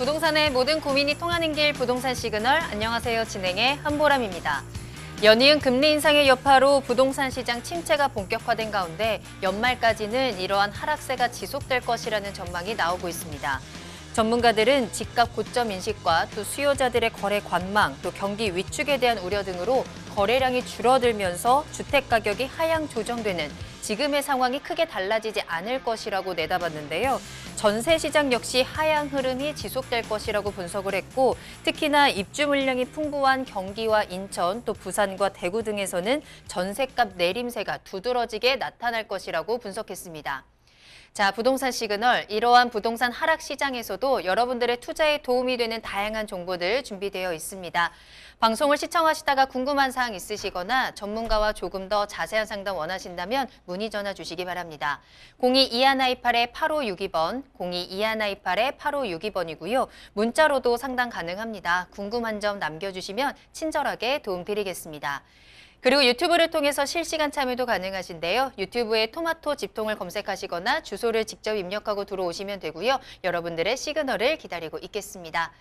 부동산의 모든 고민이 통하는 길 부동산 시그널 안녕하세요 진행의 한보람입니다. 연이은 금리 인상의 여파로 부동산 시장 침체가 본격화된 가운데 연말까지는 이러한 하락세가 지속될 것이라는 전망이 나오고 있습니다. 전문가들은 집값 고점 인식과 또 수요자들의 거래 관망, 또 경기 위축에 대한 우려 등으로 거래량이 줄어들면서 주택 가격이 하향 조정되는 지금의 상황이 크게 달라지지 않을 것이라고 내다봤는데요. 전세 시장 역시 하향 흐름이 지속될 것이라고 분석을 했고 특히나 입주 물량이 풍부한 경기와 인천 또 부산과 대구 등에서는 전세값 내림세가 두드러지게 나타날 것이라고 분석했습니다. 자, 부동산 시그널 이러한 부동산 하락 시장에서도 여러분들의 투자에 도움이 되는 다양한 정보들 준비되어 있습니다. 방송을 시청하시다가 궁금한 사항 있으시거나 전문가와 조금 더 자세한 상담 원하신다면 문의 전화 주시기 바랍니다. 02-2128-8562번, 02-2128-8562번이고요. 문자로도 상담 가능합니다. 궁금한 점 남겨주시면 친절하게 도움드리겠습니다. 그리고 유튜브를 통해서 실시간 참여도 가능하신데요. 유튜브에 토마토 집통을 검색하시거나 주소를 직접 입력하고 들어오시면 되고요. 여러분들의 시그널을 기다리고 있겠습니다.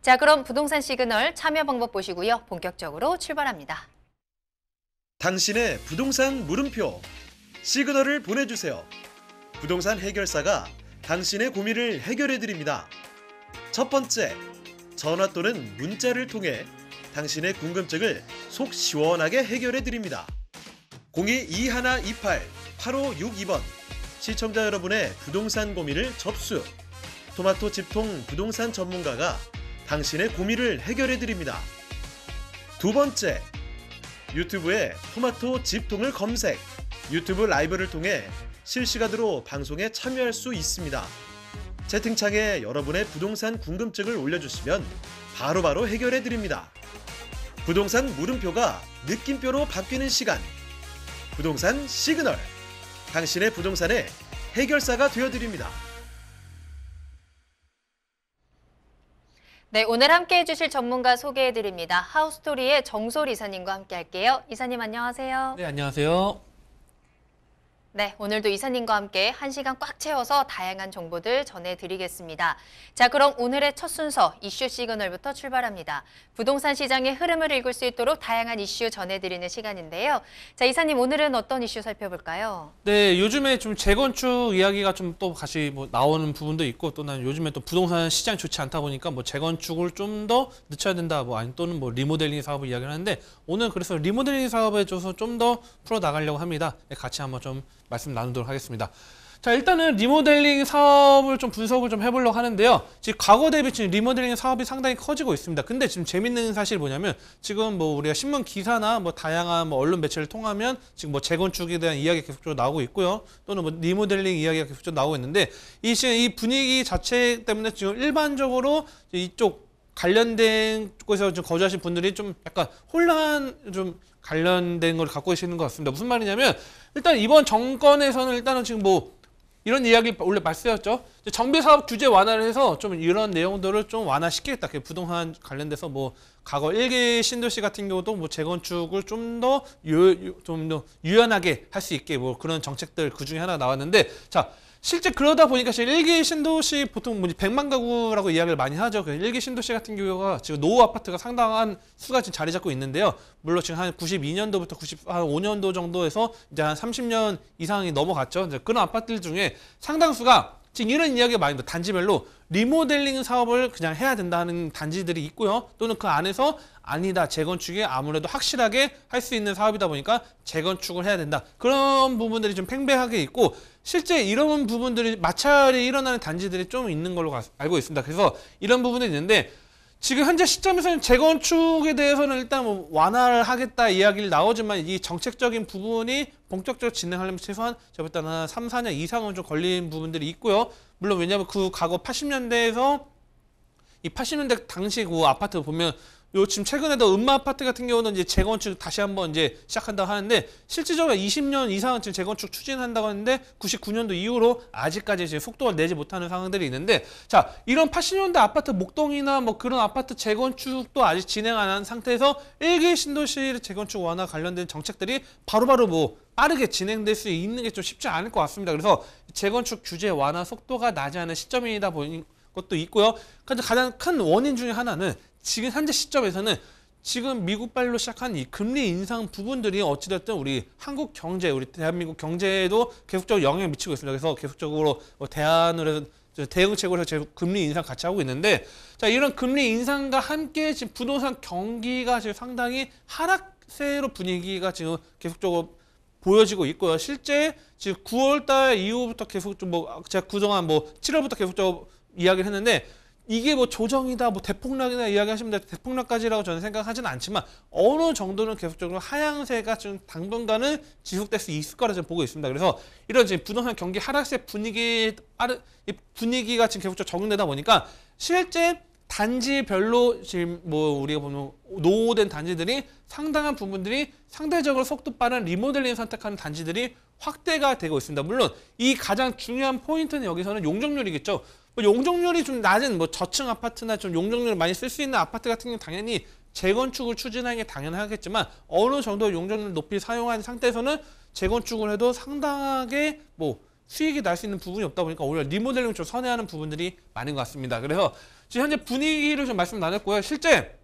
자, 그럼 부동산 시그널 참여 방법 보시고요. 본격적으로 출발합니다. 당신의 부동산 물음표 시그널을 보내주세요. 부동산 해결사가 당신의 고민을 해결해드립니다. 첫 번째, 전화 또는 문자를 통해 당신의 궁금증을 속 시원하게 해결해 드립니다. 022128-8562번 시청자 여러분의 부동산 고민을 접수 토마토 집통 부동산 전문가가 당신의 고민을 해결해 드립니다. 두 번째 유튜브에 토마토 집통을 검색 유튜브 라이브를 통해 실시간으로 방송에 참여할 수 있습니다. 채팅창에 여러분의 부동산 궁금증을 올려주시면 바로바로 바로 해결해드립니다. 부동산 물음표가 느낌표로 바뀌는 시간. 부동산 시그널. 당신의 부동산의 해결사가 되어드립니다. 네, 오늘 함께 해주실 전문가 소개해드립니다. 하우스토리의 정솔 이사님과 함께 할게요. 이사님 안녕하세요. 네, 안녕하세요. 네, 오늘도 이사님과 함께 한시간꽉 채워서 다양한 정보들 전해드리겠습니다. 자, 그럼 오늘의 첫 순서 이슈 시그널부터 출발합니다. 부동산 시장의 흐름을 읽을 수 있도록 다양한 이슈 전해드리는 시간인데요. 자, 이사님 오늘은 어떤 이슈 살펴볼까요? 네, 요즘에 좀 재건축 이야기가 좀 또 다시 뭐 나오는 부분도 있고 또는 요즘에 또 부동산 시장 좋지 않다 보니까 뭐 재건축을 좀 더 늦춰야 된다 뭐 아니 또는 뭐 리모델링 사업을 이야기하는데 오늘 그래서 리모델링 사업에 대해서 좀 더 풀어 나가려고 합니다. 네, 같이 한번 좀 말씀 나누도록 하겠습니다. 자 일단은 리모델링 사업을 좀 분석을 좀 해보려고 하는데요. 지금 과거 대비 지금 리모델링 사업이 상당히 커지고 있습니다. 근데 지금 재밌는 사실 뭐냐면 지금 뭐 우리가 신문 기사나 뭐 다양한 뭐 언론 매체를 통하면 지금 뭐 재건축에 대한 이야기가 계속적으로 나오고 있고요. 또는 뭐 리모델링 이야기가 계속적으로 나오고 있는데 이 지금 이 분위기 자체 때문에 지금 일반적으로 이쪽 관련된 곳에서 거주하신 분들이 좀 약간 혼란 좀 관련된 걸 갖고 계시는 것 같습니다. 무슨 말이냐면 일단 이번 정권에서는 일단은 지금 뭐 이런 이야기 원래 말씀드죠 정비사업 규제 완화를 해서 좀 이런 내용들을 좀 완화시키겠다. 부동산 관련돼서 뭐 과거 일개 신도시 같은 경우도 뭐 재건축을 좀 더 좀더 유연하게 할 수 있게 뭐 그런 정책들 그 중에 하나 나왔는데 자 실제 그러다 보니까 지금 일기 신도시 보통 뭐 100만 가구라고 이야기를 많이 하죠. 그 일기 신도시 같은 경우가 지금 노후 아파트가 상당한 수가 지금 자리 잡고 있는데요. 물론 지금 한 92년도부터 95년도 정도에서 이제 한 30년 이상이 넘어갔죠. 이제 그런 아파트들 중에 상당수가 지금 이런 이야기가 많이 니다 단지별로 리모델링 사업을 그냥 해야 된다는 단지들이 있고요. 또는 그 안에서 아니다. 재건축이 아무래도 확실하게 할 수 있는 사업이다 보니까 재건축을 해야 된다. 그런 부분들이 좀 팽배하게 있고 실제 이런 부분들이 마찰이 일어나는 단지들이 좀 있는 걸로 알고 있습니다. 그래서 이런 부분이 있는데 지금 현재 시점에서는 재건축에 대해서는 일단 뭐 완화를 하겠다 이야기를 나오지만 이 정책적인 부분이 본격적으로 진행하려면 최소한 제가 일단 한 3, 4년 이상은 좀 걸린 부분들이 있고요. 물론 왜냐하면 그 과거 80년대에서 이 80년대 당시 그 아파트 보면 요 지금 최근에도 음마 아파트 같은 경우는 이제 재건축 다시 한번 이제 시작한다고 하는데 실질적으로 20년 이상은 지금 재건축 추진한다고 하는데 99년도 이후로 아직까지 지금 속도를 내지 못하는 상황들이 있는데 자 이런 80년대 아파트 목동이나 뭐 그런 아파트 재건축도 아직 진행 안 한 상태에서 일기 신도시 재건축 완화 관련된 정책들이 바로바로 바로 뭐 빠르게 진행될 수 있는 게 좀 쉽지 않을 것 같습니다. 그래서 재건축 규제 완화 속도가 나지 않은 시점이다 보니 것도 있고요. 가장 큰 원인 중에 하나는 지금 현재 시점에서는 지금 미국발로 시작한 이 금리 인상 부분들이 어찌됐든 우리 한국 경제, 우리 대한민국 경제에도 계속적으로 영향을 미치고 있습니다. 그래서 계속적으로 뭐 대안을 해서 대응책으로 해서 금리 인상 같이 하고 있는데 자 이런 금리 인상과 함께 지금 부동산 경기가 지금 상당히 하락세로 분위기가 지금 계속적으로 보여지고 있고요. 실제 지금 9월달 이후부터 계속 좀뭐 제가 구정한 뭐 7월부터 계속적으로 이야기를 했는데 이게 뭐 조정이다, 뭐 대폭락이나 이야기하시면 대폭락까지라고 저는 생각하지는 않지만 어느 정도는 계속적으로 하향세가 좀 당분간은 지속될 수 있을 거라 저는 보고 있습니다. 그래서 이런 지금 부동산 경기 하락세 분위기 분위기가 지금 계속적으로 적용되다 보니까 실제 단지별로 지금 뭐 우리가 보면 노후된 단지들이 상당한 부분들이 상대적으로 속도 빠른 리모델링 선택하는 단지들이 확대가 되고 있습니다. 물론 이 가장 중요한 포인트는 여기서는 용적률이겠죠. 뭐 용적률이 좀 낮은 뭐 저층 아파트나 좀 용적률을 많이 쓸 수 있는 아파트 같은 경우 당연히 재건축을 추진하는 게 당연하겠지만 어느 정도 용적률 높이 사용한 상태에서는 재건축을 해도 상당하게 뭐 수익이 날 수 있는 부분이 없다 보니까 오히려 리모델링 좀 선회하는 부분들이 많은 것 같습니다. 그래서 지금 현재 분위기를 좀 말씀 나눴고요. 실제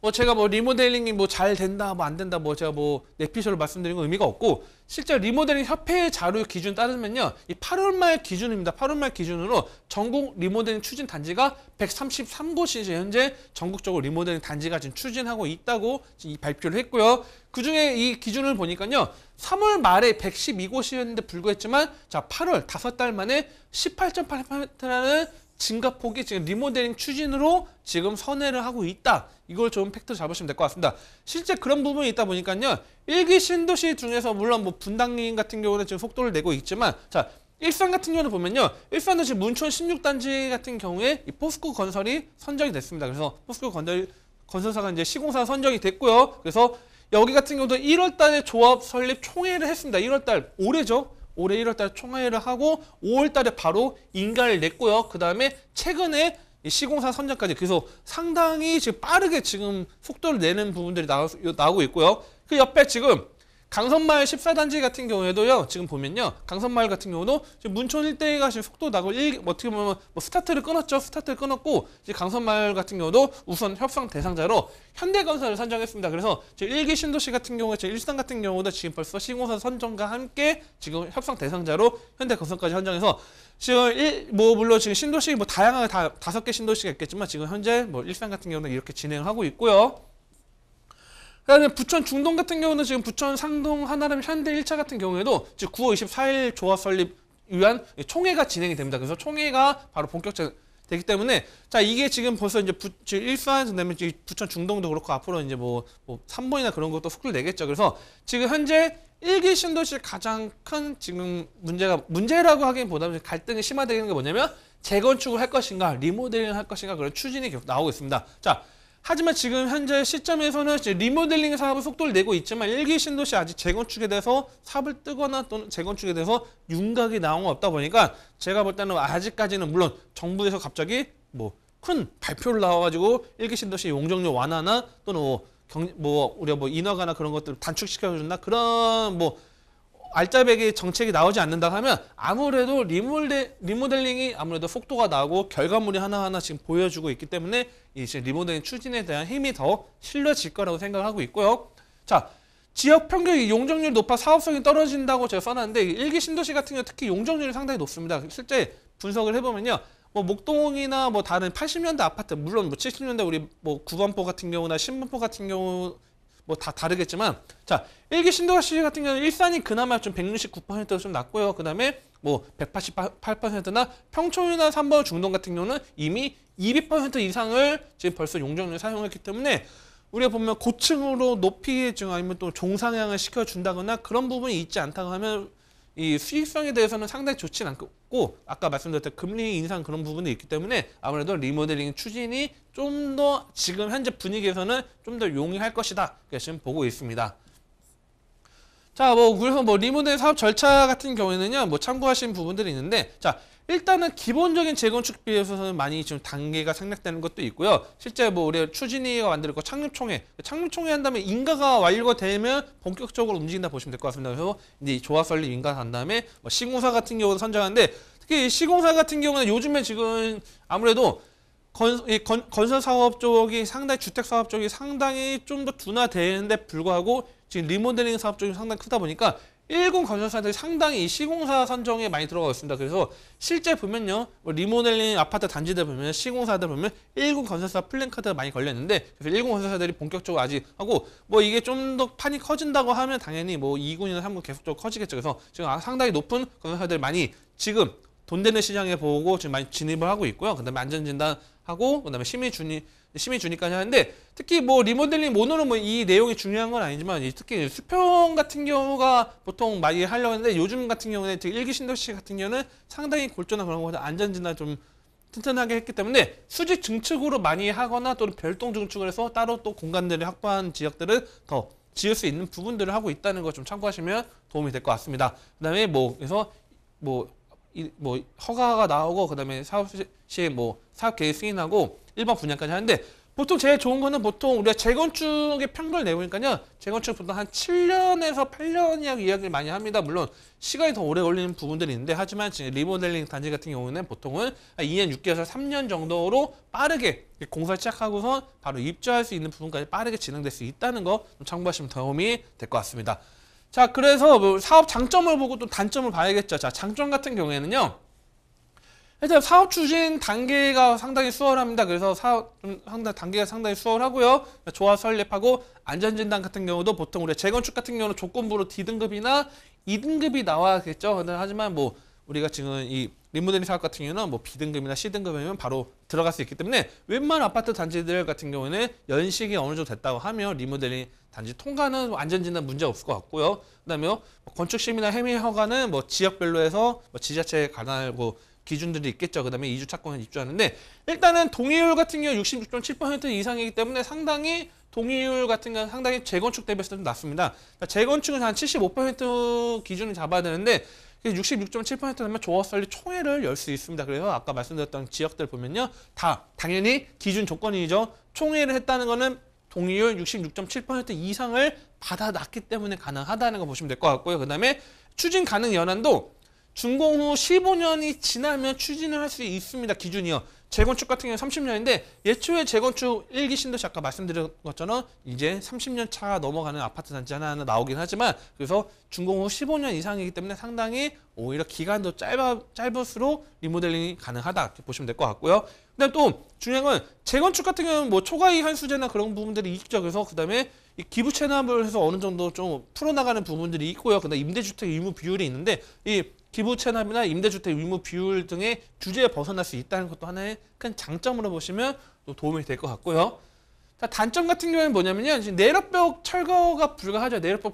뭐 제가 뭐 리모델링이 뭐 잘 된다 뭐 안 된다 뭐 제가 뭐내피셜을 말씀드린 건 의미가 없고 실제 리모델링 협회 의 자료 기준 따르면요 이 8월 말 기준입니다 8월 말 기준으로 전국 리모델링 추진 단지가 133곳이 현재 전국적으로 리모델링 단지가 지금 추진하고 있다고 지금 발표를 했고요 그중에 이 기준을 보니까요 3월 말에 112곳이었는데 불구했지만 자 8월 5달 만에 18.8%라는 증가폭이 지금 리모델링 추진으로 지금 선회를 하고 있다. 이걸 좀 팩트로 잡으시면 될 것 같습니다. 실제 그런 부분이 있다 보니까요. 일기 신도시 중에서 물론 뭐 분당인 같은 경우는 지금 속도를 내고 있지만 자 일산 같은 경우는 보면요. 일산도시 문촌 16단지 같은 경우에 이 포스코 건설이 선정이 됐습니다. 그래서 포스코 건설, 건설사가 이제 시공사 선정이 됐고요. 그래서 여기 같은 경우도 1월 달에 조합 설립 총회를 했습니다. 1월 달 올해죠. 올해 1월달에 총회를 하고 5월달에 바로 인가를 냈고요. 그 다음에 최근에 시공사 선정까지 계속 상당히 지금 빠르게 지금 속도를 내는 부분들이 나오, 나오고 있고요. 그 옆에 지금 강선마을 14단지 같은 경우에도요. 지금 보면요. 강선마을 같은 경우도 지금 문촌 일대가 지금 속도 나고 일, 뭐 어떻게 보면 뭐 스타트를 끊었죠. 스타트를 끊었고 이제 강선마을 같은 경우도 우선 협상 대상자로 현대건설을 선정했습니다. 그래서 제1기 신도시 같은 경우에 제1상 같은 경우도 지금 벌써 신호선 선정과 함께 지금 협상 대상자로 현대건설까지 선정해서 지금 일, 뭐 물론 지금 신도시 뭐 다양한 다, 다섯 개 신도시가 있겠지만 지금 현재 뭐 일산 같은 경우는 이렇게 진행하고 있고요. 그다음에 부천 중동 같은 경우는 지금 부천 상동 하나람 현대 1차 같은 경우에도 지금 9월 24일 조합 설립 위한 총회가 진행이 됩니다. 그래서 총회가 바로 본격적 되기 때문에 자 이게 지금 벌써 이제 부, 일산 그다음에 부천 중동도 그렇고 앞으로 이제 뭐, 뭐 3번이나 그런 것도 속출를 내겠죠. 그래서 지금 현재 일기 신도시 가장 큰 지금 문제가 문제라고 하기엔보다는 갈등이 심화되는 게 뭐냐면 재건축을 할 것인가 리모델링할 것인가 그런 추진이 계속 나오고 있습니다. 자 하지만 지금 현재 시점에서는 리모델링 사업의 속도를 내고 있지만 일기 신도시 아직 재건축에 대해서 삽을 뜨거나 또는 재건축에 대해서 윤곽이 나온 거 없다 보니까 제가 볼 때는 아직까지는 물론 정부에서 갑자기 뭐 큰 발표를 나와가지고 일기 신도시 용적률 완화나 또는 뭐, 경, 뭐 우리가 뭐 인허가나 그런 것들을 단축시켜준다 그런 뭐 알짜배기 정책이 나오지 않는다 하면 아무래도 리모델, 리모델링이 아무래도 속도가 나고 결과물이 하나하나 지금 보여주고 있기 때문에 이제 리모델링 추진에 대한 힘이 더 실려질 거라고 생각하고 있고요. 자, 지역 평균 용적률 높아 사업성이 떨어진다고 제가 써놨는데 일기 신도시 같은 경우 특히 용적률이 상당히 높습니다. 실제 분석을 해보면요. 뭐 목동이나 뭐 다른 80년대 아파트 물론 뭐 70년대 우리 뭐 구반포 같은 경우나 신문포 같은 경우 뭐다 다르겠지만 자일기 신도가 시리 같은 경우는 일산이 그나마 좀 169%가 좀 낮고요. 그 다음에 뭐 188%나 평촌이나 3번 중동 같은 경우는 이미 200% 이상을 지금 벌써 용적률 사용했기 때문에 우리가 보면 고층으로 높이 좀 아니면 또 종상향을 시켜준다거나 그런 부분이 있지 않다고 하면 이 수익성에 대해서는 상당히 좋진 않고 아까 말씀드렸던 금리 인상 그런 부분이 있기 때문에 아무래도 리모델링 추진이 좀 더 지금 현재 분위기에서는 좀 더 용이할 것이다. 지금 보고 있습니다. 자, 뭐 그래서 뭐 리모델 사업 절차 같은 경우에는요, 뭐 참고하신 부분들이 있는데, 자 일단은 기본적인 재건축 비에서는 많이 지금 단계가 생략되는 것도 있고요. 실제 뭐 우리 추진위가 만들고 창립총회, 창립총회 한 다음에 인가가 완료되면 본격적으로 움직인다 보시면 될 것 같습니다. 그래서 이제 조합 설립 인가 한 다음에 뭐 시공사 같은 경우도 선정하는데 특히 시공사 같은 경우는 요즘에 지금 아무래도 건, 건, 건설 사업 쪽이 상당히 주택 사업 쪽이 상당히 좀 더 둔화되는데 불구하고 지금 리모델링 사업 쪽이 상당히 크다 보니까 일군 건설사들이 상당히 시공사 선정에 많이 들어가 있습니다. 그래서 실제 보면요. 뭐 리모델링 아파트 단지들 보면 시공사들 보면 일군 건설사 플랜카드가 많이 걸렸는데 그래서 일군 건설사들이 본격적으로 아직 하고 뭐 이게 좀 더 판이 커진다고 하면 당연히 뭐2군이나삼군 계속적으로 커지겠죠. 그래서 지금 아, 상당히 높은 건설사들이 많이 지금 돈 되는 시장에 보고 지금 많이 진입을 하고 있고요. 그다음에 안전진단하고 그다음에 심의 준입 심의 주니까 하는데 특히 뭐 리모델링 모노는 뭐 이 내용이 중요한 건 아니지만 특히 수평 같은 경우가 보통 많이 하려고 하는데 요즘 같은 경우는 일기 신도시 같은 경우는 상당히 골조나 그런 거보다 안전지나좀 튼튼하게 했기 때문에 수직 증축으로 많이 하거나 또는 별동 증축을 해서 따로 또 공간들을 확보한 지역들은 더 지을 수 있는 부분들을 하고 있다는 걸좀 참고하시면 도움이 될 것 같습니다. 그 다음에 뭐 그래서 뭐뭐 허가가 나오고 그다음에 사업 시에 뭐 사업 계획 승인하고 일반 분양까지 하는데 보통 제일 좋은 거는 보통 우리가 재건축의 평균을 내보니까요. 재건축 보통 한 7년에서 8년 이야기를 많이 합니다. 물론 시간이 더 오래 걸리는 부분들이 있는데 하지만 지금 리모델링 단지 같은 경우는 보통은 2년 6개월에서 3년 정도로 빠르게 공사 시작하고선 바로 입주할 수 있는 부분까지 빠르게 진행될 수 있다는 거 참고하시면 도움이 될 것 같습니다. 자, 그래서 뭐 사업 장점을 보고 또 단점을 봐야겠죠. 자, 장점 같은 경우에는요. 일단 사업 추진 단계가 상당히 수월합니다. 그래서 사업 음, 상당 단계가 상당히 수월하고요. 조화 설립하고 안전 진단 같은 경우도 보통 우리 재건축 같은 경우는 조건부로 D등급이나 2등급이 나와야겠죠. 하지만 뭐 우리가 지금 이 리모델링 사업 같은 경우는 뭐 B등급이나 C등급이면 바로 들어갈 수 있기 때문에 웬만한 아파트 단지들 같은 경우에는 연식이 어느 정도 됐다고 하면 리모델링 단지 통과는 안전지단 문제 없을 것 같고요. 그다음에 뭐건축심이나해미허가는뭐 지역별로 해서 뭐 지자체에 관하고 기준들이 있겠죠. 그다음에 이주 차권을 입주하는데 일단은 동의율 같은 경우 66.7% 이상이기 때문에 상당히 동의율 같은 경우 상당히 재건축 대비해서 좀 낮습니다. 그러니까 재건축은 한 75% 기준을 잡아야 되는데 66.7% 되면 조합설리 총회를 열 수 있습니다. 그래서 아까 말씀드렸던 지역들 보면요. 다 당연히 기준 조건이죠. 총회를 했다는 거는 동의율 66.7% 이상을 받아놨기 때문에 가능하다는 거 보시면 될 것 같고요. 그다음에 추진 가능 연한도 준공 후 15년이 지나면 추진을 할 수 있습니다. 기준이요. 재건축 같은 경우는 30년인데 예초에 재건축 1기 신도시 아까 말씀드린 것처럼 이제 30년 차 넘어가는 아파트 단지 하나하나 나오긴 하지만 그래서 준공 후 15년 이상이기 때문에 상당히 오히려 기간도 짧아, 짧을수록 리모델링이 가능하다 이렇게 보시면 될 것 같고요. 근데 또 중요한 건 재건축 같은 경우는 뭐 초과이 한수제나 그런 부분들이 이죠 그래서 그다음에 이 기부 채납을 해서 어느 정도 좀 풀어나가는 부분들이 있고요. 그다음 임대주택 의무 비율이 있는데 이 기부 체납이나 임대주택 의무 비율 등의 규제에 벗어날 수 있다는 것도 하나의 큰 장점으로 보시면 도움이 될 것 같고요. 자, 단점 같은 경우는 뭐냐면요. 지금 내력벽 철거가 불가하죠. 내력벽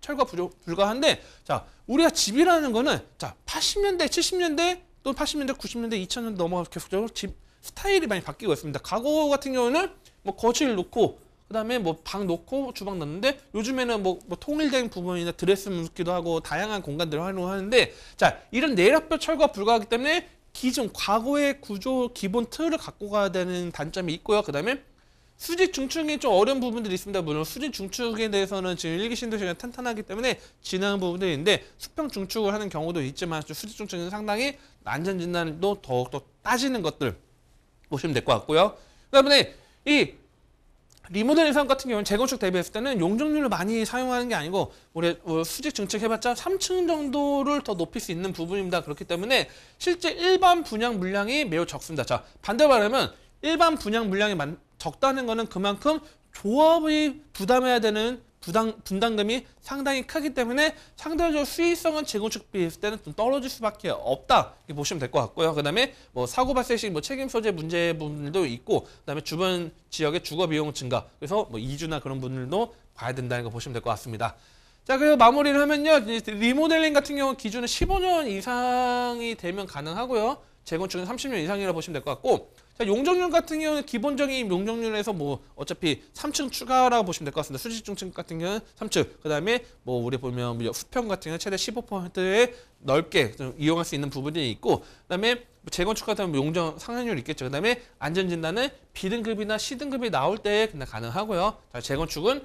철거 불가한데, 자, 우리가 집이라는 거는, 자, 80년대, 70년대, 또 80년대, 90년대, 2000년대 넘어가서 계속적으로 집 스타일이 많이 바뀌고 있습니다. 과거 같은 경우는 뭐 거실 놓고, 그다음에 뭐 방 놓고 주방 넣는데 요즘에는 뭐, 뭐 통일된 부분이나 드레스 묶기도 하고 다양한 공간들을 활용하는데 자 이런 내력별 철거가 불가하기 때문에 기존 과거의 구조 기본 틀을 갖고 가야 되는 단점이 있고요. 그다음에 수직 중축이 좀 어려운 부분들이 있습니다. 물론 수직 중축에 대해서는 지금 일기 신도 시간 탄탄하기 때문에 진행한 부분들이 있는데 수평 중축을 하는 경우도 있지만 수직 중축은 상당히 안전 진단도 더욱더 따지는 것들 보시면 될 것 같고요. 그다음에 이 리모델링 같은 경우는 재건축 대비했을 때는 용적률을 많이 사용하는 게 아니고 우리 뭐 수직 증축 해봤자 3층 정도를 더 높일 수 있는 부분입니다. 그렇기 때문에 실제 일반 분양 물량이 매우 적습니다. 자 반대로 말하면 일반 분양 물량이 적다는 것은 그만큼 조합이 부담해야 되는 부당 분담금이 상당히 크기 때문에 상대적으로 수익성은 재건축 비에 을 때는 좀 떨어질 수밖에 없다. 이렇게 보시면 될 것 같고요. 그 다음에 뭐 사고 발생 시 뭐 책임 소재 문제 분들도 있고, 그 다음에 주변 지역의 주거 비용 증가. 그래서 뭐 이주나 그런 분들도 봐야 된다는 거 보시면 될 것 같습니다. 자, 그리고 마무리를 하면요. 리모델링 같은 경우 기준은 15년 이상이 되면 가능하고요. 재건축은 30년 이상이라 고 보시면 될 것 같고, 그 용적률 같은 경우는 기본적인 용적률에서 뭐 어차피 3층 추가라고 보시면 될 것 같습니다. 수직중층 같은 경우는 3층, 그다음에 뭐 우리 보면 수평 같은 경우는 최대 15%의 넓게 이용할 수 있는 부분이 있고 그다음에 재건축 같은 경우 용적 상향률 있겠죠. 그다음에 안전 진단은 B등급이나 C등급이 나올 때 그냥 가능하고요. 자, 재건축은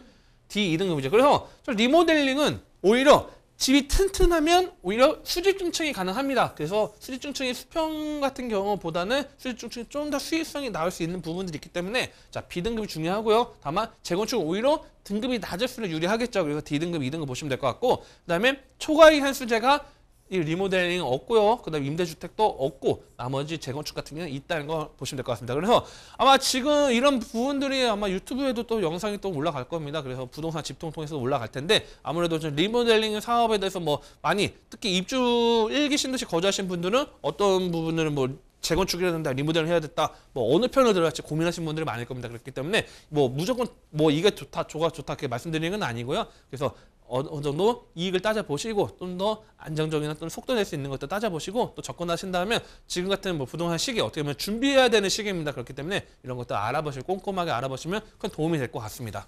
D2등급이죠. 그래서 리모델링은 오히려 집이 튼튼하면 오히려 수직중층이 가능합니다. 그래서 수직중층이 수평 같은 경우보다는 수직중층이좀 더 수익성이 나올 수 있는 부분들이 있기 때문에 자 B등급이 중요하고요. 다만 재건축은 오히려 등급이 낮을수록 유리하겠죠. 그래서 D등급, 2등급 보시면 될 것 같고 그 다음에 초과이익 한수제가 이 리모델링 없고요. 그다음에 임대주택도 없고 나머지 재건축 같은 경우는 있다는 거 보시면 될 것 같습니다. 그래서 아마 지금 이런 부분들이 아마 유튜브에도 또 영상이 또 올라갈 겁니다. 그래서 부동산 집통 통해서 올라갈 텐데 아무래도 좀 리모델링 사업에 대해서 뭐 많이 특히 입주 일기 신듯이 거주하신 분들은 어떤 부분을 뭐 재건축이라 된다, 리모델링 해야 됐다, 뭐 어느 편으로 들어갈지 고민하신 분들이 많을 겁니다. 그렇기 때문에 뭐 무조건 뭐 이게 좋다, 조가 좋다 이렇게 말씀드리는 건 아니고요. 그래서 어, 어느 정도 이익을 따져보시고 좀 더 안정적이나 좀 속도 낼 수 있는 것도 따져보시고 또 접근하신 다면 지금 같은 뭐 부동산 시기 어떻게 보면 준비해야 되는 시기입니다. 그렇기 때문에 이런 것도 알아보시고 꼼꼼하게 알아보시면 큰 도움이 될 것 같습니다.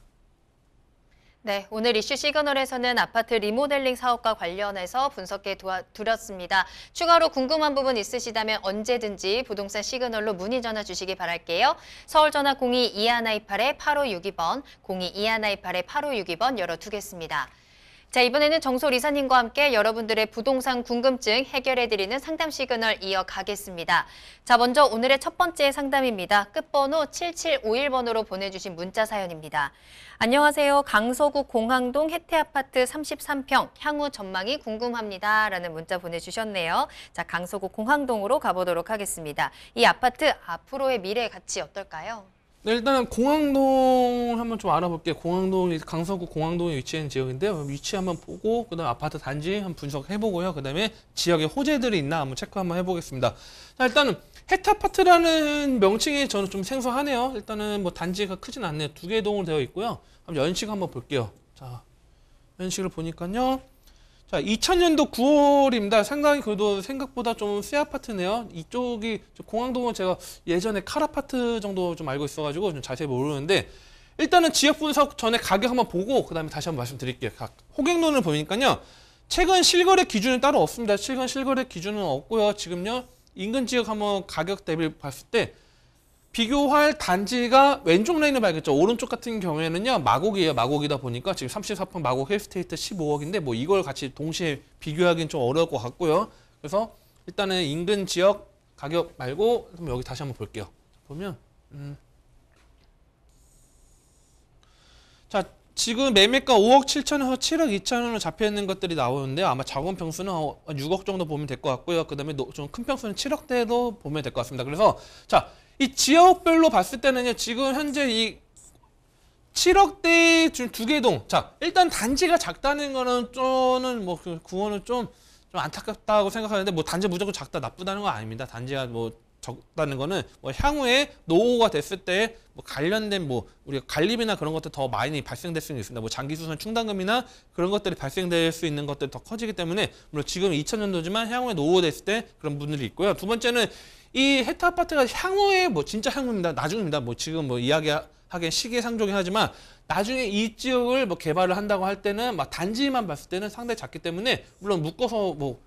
네, 오늘 이슈 시그널에서는 아파트 리모델링 사업과 관련해서 분석해 두었습니다. 추가로 궁금한 부분 있으시다면 언제든지 부동산 시그널로 문의 전화 주시기 바랄게요. 서울 전화 02-2128-8562번, 02-2128-8562번 열어두겠습니다. 자, 이번에는 정소리사님과 함께 여러분들의 부동산 궁금증 해결해드리는 상담 시그널 이어가겠습니다. 자, 먼저 오늘의 첫 번째 상담입니다. 끝번호 7751번으로 보내주신 문자 사연입니다. 안녕하세요. 강서구 공항동 해태아파트 33평 향후 전망이 궁금합니다. 라는 문자 보내주셨네요. 자, 강서구 공항동으로 가보도록 하겠습니다. 이 아파트 앞으로의 미래 가치 어떨까요? 네, 일단은 공항동 한번 좀 알아볼게요. 공항동 이 강서구 공항동에 위치한 지역인데요. 위치 한번 보고 그다음 아파트 단지 한번 분석해보고요. 그다음에 지역에 호재들이 있나 한번 체크 한번 해보겠습니다. 자, 일단은 해타파트라는 명칭이 저는 좀 생소하네요. 일단은 뭐 단지가 크진 않네요. 두 개 동으로 되어 있고요. 한번 연식 한번 볼게요. 자, 연식을 보니까요. 자, 2000년도 9월입니다. 상당히 그래도 생각보다 좀 새 아파트네요. 이쪽이 공항동은 제가 예전에 카라파트 정도 좀 알고 있어가지고 좀 자세히 모르는데 일단은 지역 분석 전에 가격 한번 보고 그 다음에 다시 한번 말씀드릴게요. 각 호객론을 보니까요. 최근 실거래 기준은 따로 없습니다. 최근 실거래 기준은 없고요. 지금요. 인근 지역 한번 가격 대비 봤을 때 비교할 단지가 왼쪽 라인을 밝겠죠 오른쪽 같은 경우에는요. 마곡이에요. 마곡이다 보니까 지금 34분 마곡 헬스테이트 15억인데 뭐 이걸 같이 동시에 비교하기는 좀 어려울 것 같고요. 그래서 일단은 인근 지역 가격 말고 그럼 여기 다시 한번 볼게요. 보면 음. 자 지금 매매가 5억 7천에서 7억 2천으로 잡혀있는 것들이 나오는데 아마 작은 평수는 6억 정도 보면 될 것 같고요. 그 다음에 좀 큰 평수는 7억대도 보면 될 것 같습니다. 그래서 자이 지역별로 봤을 때는요. 지금 현재 이 7억대 지금 두개 동. 자, 일단 단지가 작다는 거는 저는 뭐 그 구원은 좀, 좀 안타깝다고 생각하는데 뭐 단지 무조건 작다 나쁘다는 건 아닙니다. 단지가 뭐 적다는 거는 뭐 향후에 노후가 됐을 때 뭐 관련된 뭐 우리가 관리비나 그런 것들 더 많이 발생될 수 있습니다. 뭐 장기 수선 충당금이나 그런 것들이 발생될 수 있는 것들이 더 커지기 때문에 물론 지금 2000년도지만 향후에 노후됐을 때 그런 분들이 있고요. 두 번째는 이헤타 아파트가 향후에 뭐 진짜 향후입니다. 나중입니다. 뭐 지금 뭐 이야기하기엔 시기상조긴 하지만 나중에 이 지역을 뭐 개발을 한다고 할 때는 막 단지만 봤을 때는 상당히 작기 때문에 물론 묶어서 뭐